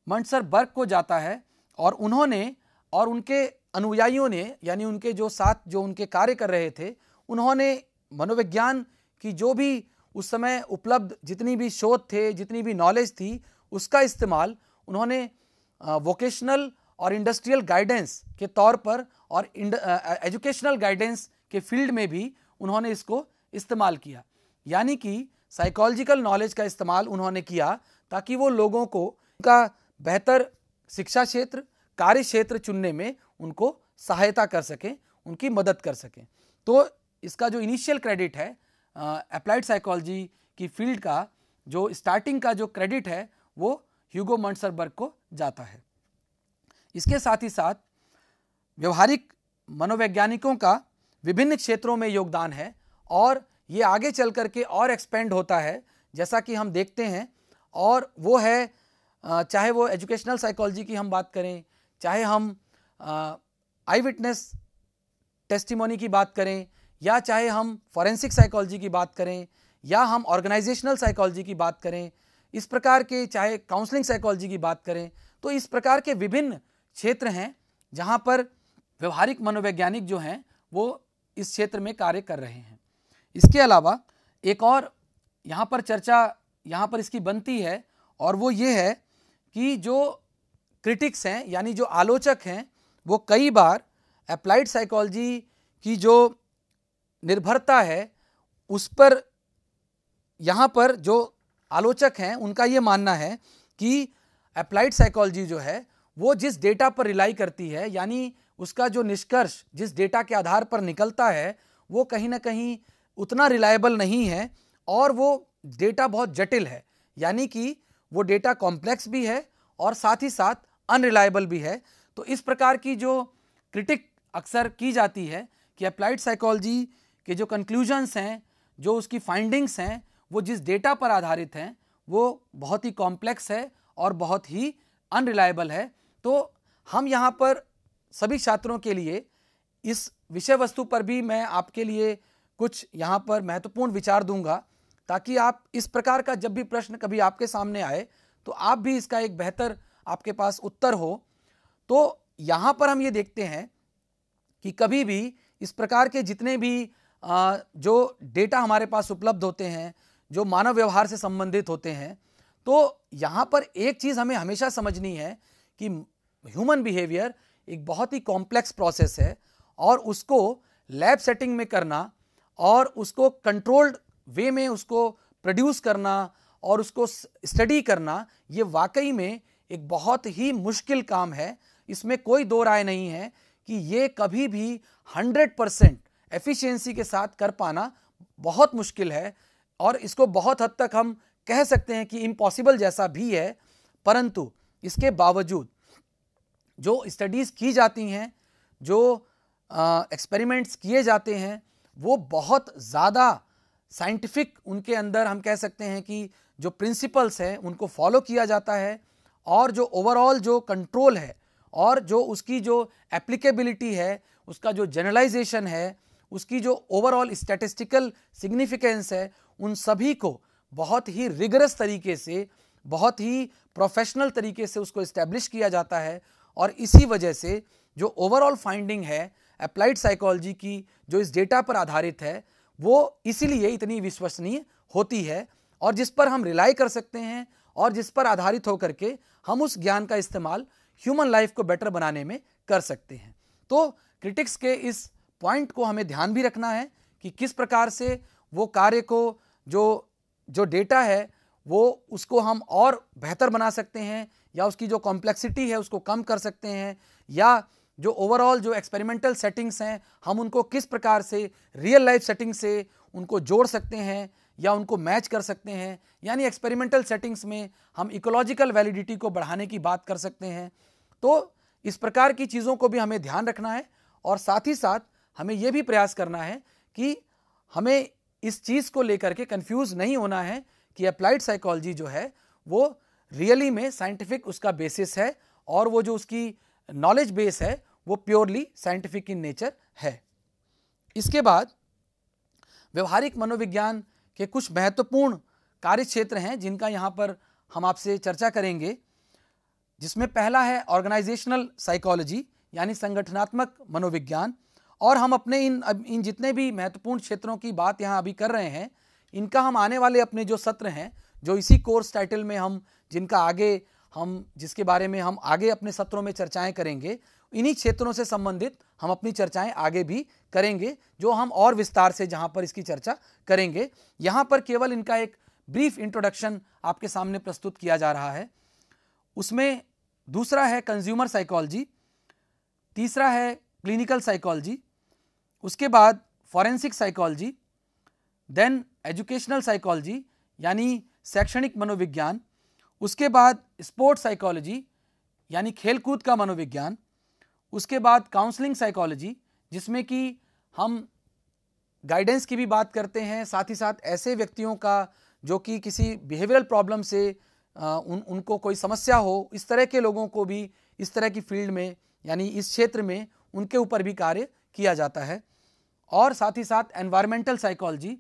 मंडसरबर्ग को जाता है और उन्होंने और उनके अनुयायियों ने यानी उनके जो साथ जो उनके कार्य कर रहे थे उन्होंने मनोविज्ञान की जो भी उस समय उपलब्ध जितनी भी शोध थे जितनी भी नॉलेज थी उसका इस्तेमाल उन्होंने वोकेशनल और इंडस्ट्रियल गाइडेंस के तौर पर और एजुकेशनल गाइडेंस के फील्ड में भी उन्होंने इसको इस्तेमाल किया यानी कि साइकोलॉजिकल नॉलेज का इस्तेमाल उन्होंने किया ताकि वो लोगों को का बेहतर शिक्षा क्षेत्र कार्य क्षेत्र चुनने में उनको सहायता कर सकें उनकी मदद कर सकें तो इसका जो इनिशियल क्रेडिट है अप्लाइड साइकोलॉजी की फील्ड का जो स्टार्टिंग का जो क्रेडिट है वो ह्यूगो मंडसरबर्ग को जाता है इसके साथ ही साथ व्यवहारिक मनोवैज्ञानिकों का विभिन्न क्षेत्रों में योगदान है और ये आगे चल करके और एक्सपेंड होता है जैसा कि हम देखते हैं और वो है चाहे वो एजुकेशनल साइकोलॉजी की हम बात करें चाहे हम आई विटनेस टेस्टिमोनी की बात करें या चाहे हम फॉरेंसिक साइकोलॉजी की बात करें या हम ऑर्गेनाइजेशनल साइकोलॉजी की बात करें इस प्रकार के चाहे काउंसलिंग साइकोलॉजी की बात करें तो इस प्रकार के विभिन्न क्षेत्र हैं जहाँ पर व्यवहारिक मनोवैज्ञानिक जो हैं वो इस क्षेत्र में कार्य कर रहे हैं इसके अलावा एक और यहाँ पर चर्चा यहाँ पर इसकी बनती है और वो ये है कि जो क्रिटिक्स हैं यानी जो आलोचक हैं वो कई बार अप्लाइड साइकोलॉजी की जो निर्भरता है उस पर यहाँ पर जो आलोचक हैं उनका ये मानना है कि अप्लाइड साइकोलॉजी जो है वो जिस डेटा पर रिलाई करती है यानी उसका जो निष्कर्ष जिस डेटा के आधार पर निकलता है वो कहीं ना कहीं उतना रिलायबल नहीं है और वो डेटा बहुत जटिल है यानी कि वो डेटा कॉम्प्लेक्स भी है और साथ ही साथ अनरिलायबल भी है तो इस प्रकार की जो क्रिटिक अक्सर की जाती है कि अप्लाइड साइकोलॉजी के जो कंक्लूजन्स हैं जो उसकी फाइंडिंग्स हैं वो जिस डेटा पर आधारित हैं वो बहुत ही कॉम्प्लेक्स है और बहुत ही अनरिलायबल है तो हम यहाँ पर सभी छात्रों के लिए इस विषय वस्तु पर भी मैं आपके लिए कुछ यहाँ पर महत्वपूर्ण विचार दूंगा ताकि आप इस प्रकार का जब भी प्रश्न कभी आपके सामने आए तो आप भी इसका एक बेहतर आपके पास उत्तर हो तो यहाँ पर हम ये देखते हैं कि कभी भी इस प्रकार के जितने भी जो डेटा हमारे पास उपलब्ध होते हैं जो मानव व्यवहार से संबंधित होते हैं तो यहाँ पर एक चीज़ हमें हमेशा समझनी है कि ह्यूमन बिहेवियर एक बहुत ही कॉम्प्लेक्स प्रोसेस है और उसको लैब सेटिंग में करना और उसको कंट्रोल्ड वे में उसको प्रोड्यूस करना और उसको स्टडी करना ये वाकई में एक बहुत ही मुश्किल काम है इसमें कोई दो राय नहीं है कि ये कभी भी 100 परसेंट एफिशियंसी के साथ कर पाना बहुत मुश्किल है और इसको बहुत हद तक हम कह सकते हैं कि इम्पॉसिबल जैसा भी है परंतु इसके बावजूद जो स्टडीज़ की जाती हैं जो एक्सपेरिमेंट्स किए जाते हैं वो बहुत ज़्यादा साइंटिफिक उनके अंदर हम कह सकते हैं कि जो प्रिंसिपल्स हैं उनको फॉलो किया जाता है और जो ओवरऑल जो कंट्रोल है और जो उसकी जो एप्लीकेबिलिटी है उसका जो जनरलाइजेशन है उसकी जो ओवरऑल स्टैटिस्टिकल सिग्निफिकेंस है उन सभी को बहुत ही रिगरस तरीके से बहुत ही प्रोफेशनल तरीके से उसको इस्टेब्लिश किया जाता है और इसी वजह से जो ओवरऑल फाइंडिंग है अप्लाइड साइकोलॉजी की जो इस डेटा पर आधारित है वो इसीलिए इतनी विश्वसनीय होती है और जिस पर हम रिलाई कर सकते हैं और जिस पर आधारित होकर के हम उस ज्ञान का इस्तेमाल ह्यूमन लाइफ को बेटर बनाने में कर सकते हैं तो क्रिटिक्स के इस पॉइंट को हमें ध्यान भी रखना है कि किस प्रकार से वो कार्य को जो जो डेटा है वो उसको हम और बेहतर बना सकते हैं या उसकी जो कॉम्प्लेक्सिटी है उसको कम कर सकते हैं या जो ओवरऑल जो एक्सपेरिमेंटल सेटिंग्स हैं हम उनको किस प्रकार से रियल लाइफ सेटिंग से उनको जोड़ सकते हैं या उनको मैच कर सकते हैं यानी एक्सपेरिमेंटल सेटिंग्स में हम इकोलॉजिकल वैलिडिटी को बढ़ाने की बात कर सकते हैं तो इस प्रकार की चीज़ों को भी हमें ध्यान रखना है और साथ ही साथ हमें ये भी प्रयास करना है कि हमें इस चीज़ को लेकर के कन्फ्यूज़ नहीं होना है कि अप्लाइड साइकोलॉजी जो है वो रियली में साइंटिफिक उसका बेसिस है और वो जो उसकी नॉलेज बेस है वो प्योरली साइंटिफिक इन नेचर है इसके बाद व्यवहारिक मनोविज्ञान के कुछ महत्वपूर्ण कार्य क्षेत्र हैं जिनका यहाँ पर हम आपसे चर्चा करेंगे जिसमें पहला है ऑर्गेनाइजेशनल साइकोलॉजी यानी संगठनात्मक मनोविज्ञान और हम अपने इन इन जितने भी महत्वपूर्ण क्षेत्रों की बात यहाँ अभी कर रहे हैं इनका हम आने वाले अपने जो सत्र हैं जो इसी कोर्स टाइटल में हम जिनका आगे हम जिसके बारे में हम आगे अपने सत्रों में चर्चाएं करेंगे इन्हीं क्षेत्रों से संबंधित हम अपनी चर्चाएं आगे भी करेंगे जो हम और विस्तार से जहां पर इसकी चर्चा करेंगे यहां पर केवल इनका एक ब्रीफ इंट्रोडक्शन आपके सामने प्रस्तुत किया जा रहा है उसमें दूसरा है कंज्यूमर साइकोलॉजी तीसरा है क्लिनिकल साइकोलॉजी उसके बाद forensic psychology then educational psychology यानी शैक्षणिक मनोविज्ञान उसके बाद स्पोर्ट्स साइकोलॉजी यानी खेलकूद का मनोविज्ञान उसके बाद काउंसलिंग साइकोलॉजी जिसमें कि हम गाइडेंस की भी बात करते हैं साथ ही साथ ऐसे व्यक्तियों का जो कि किसी बिहेवियरल प्रॉब्लम से उन उनको कोई समस्या हो इस तरह के लोगों को भी इस तरह की फील्ड में यानी इस क्षेत्र में उनके ऊपर भी कार्य किया जाता है और साथ ही साथ एनवायरमेंटल साइकोलॉजी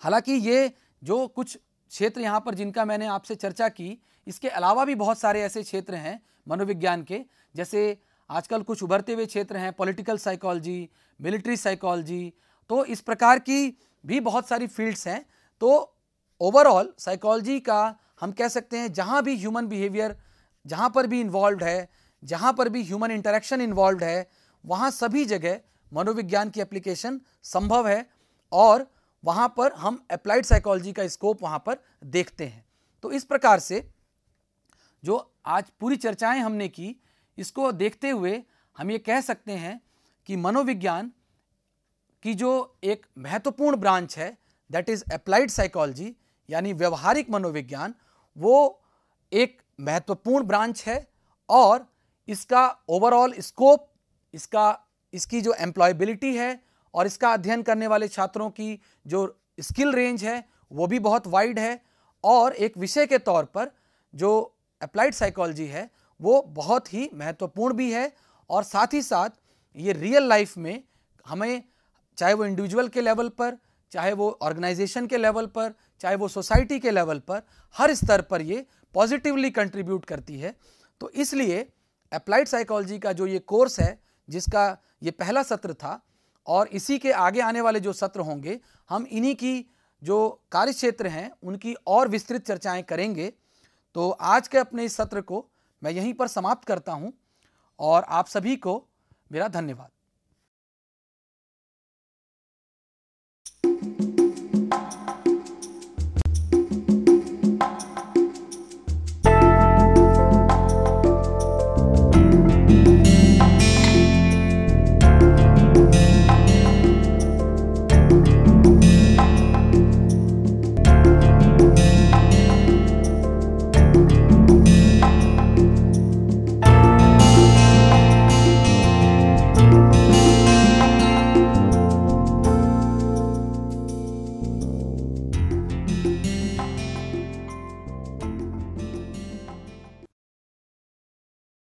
हालांकि ये जो कुछ क्षेत्र यहाँ पर जिनका मैंने आपसे चर्चा की इसके अलावा भी बहुत सारे ऐसे क्षेत्र हैं मनोविज्ञान के जैसे आजकल कुछ उभरते हुए क्षेत्र हैं पॉलिटिकल साइकोलॉजी मिलिट्री साइकोलॉजी तो इस प्रकार की भी बहुत सारी फील्ड्स हैं तो ओवरऑल साइकोलॉजी का हम कह सकते हैं जहाँ भी ह्यूमन बिहेवियर जहाँ पर भी इन्वॉल्व है जहाँ पर भी ह्यूमन इंटरेक्शन इन्वॉल्व है वहाँ सभी जगह मनोविज्ञान की एप्लीकेशन संभव है और वहाँ पर हम अप्लाइड साइकोलॉजी का स्कोप वहाँ पर देखते हैं तो इस प्रकार से जो आज पूरी चर्चाएं हमने की इसको देखते हुए हम ये कह सकते हैं कि मनोविज्ञान की जो एक महत्वपूर्ण ब्रांच है दैट इज़ अप्लाइड साइकोलॉजी यानी व्यवहारिक मनोविज्ञान वो एक महत्वपूर्ण ब्रांच है और इसका ओवरऑल स्कोप इसका इसकी जो एम्प्लॉयबिलिटी है और इसका अध्ययन करने वाले छात्रों की जो स्किल रेंज है वो भी बहुत वाइड है और एक विषय के तौर पर जो अप्लाइड साइकोलॉजी है वो बहुत ही महत्वपूर्ण भी है और साथ ही साथ ये रियल लाइफ में हमें चाहे वो इंडिविजुअल के लेवल पर चाहे वो ऑर्गेनाइजेशन के लेवल पर चाहे वो सोसाइटी के लेवल पर हर स्तर पर ये पॉजिटिवली कंट्रीब्यूट करती है तो इसलिए अप्लाइड साइकोलॉजी का जो ये कोर्स है जिसका ये पहला सत्र था और इसी के आगे आने वाले जो सत्र होंगे हम इन्हीं की जो कार्य क्षेत्र हैं उनकी और विस्तृत चर्चाएं करेंगे तो आज के अपने इस सत्र को मैं यहीं पर समाप्त करता हूं और आप सभी को मेरा धन्यवाद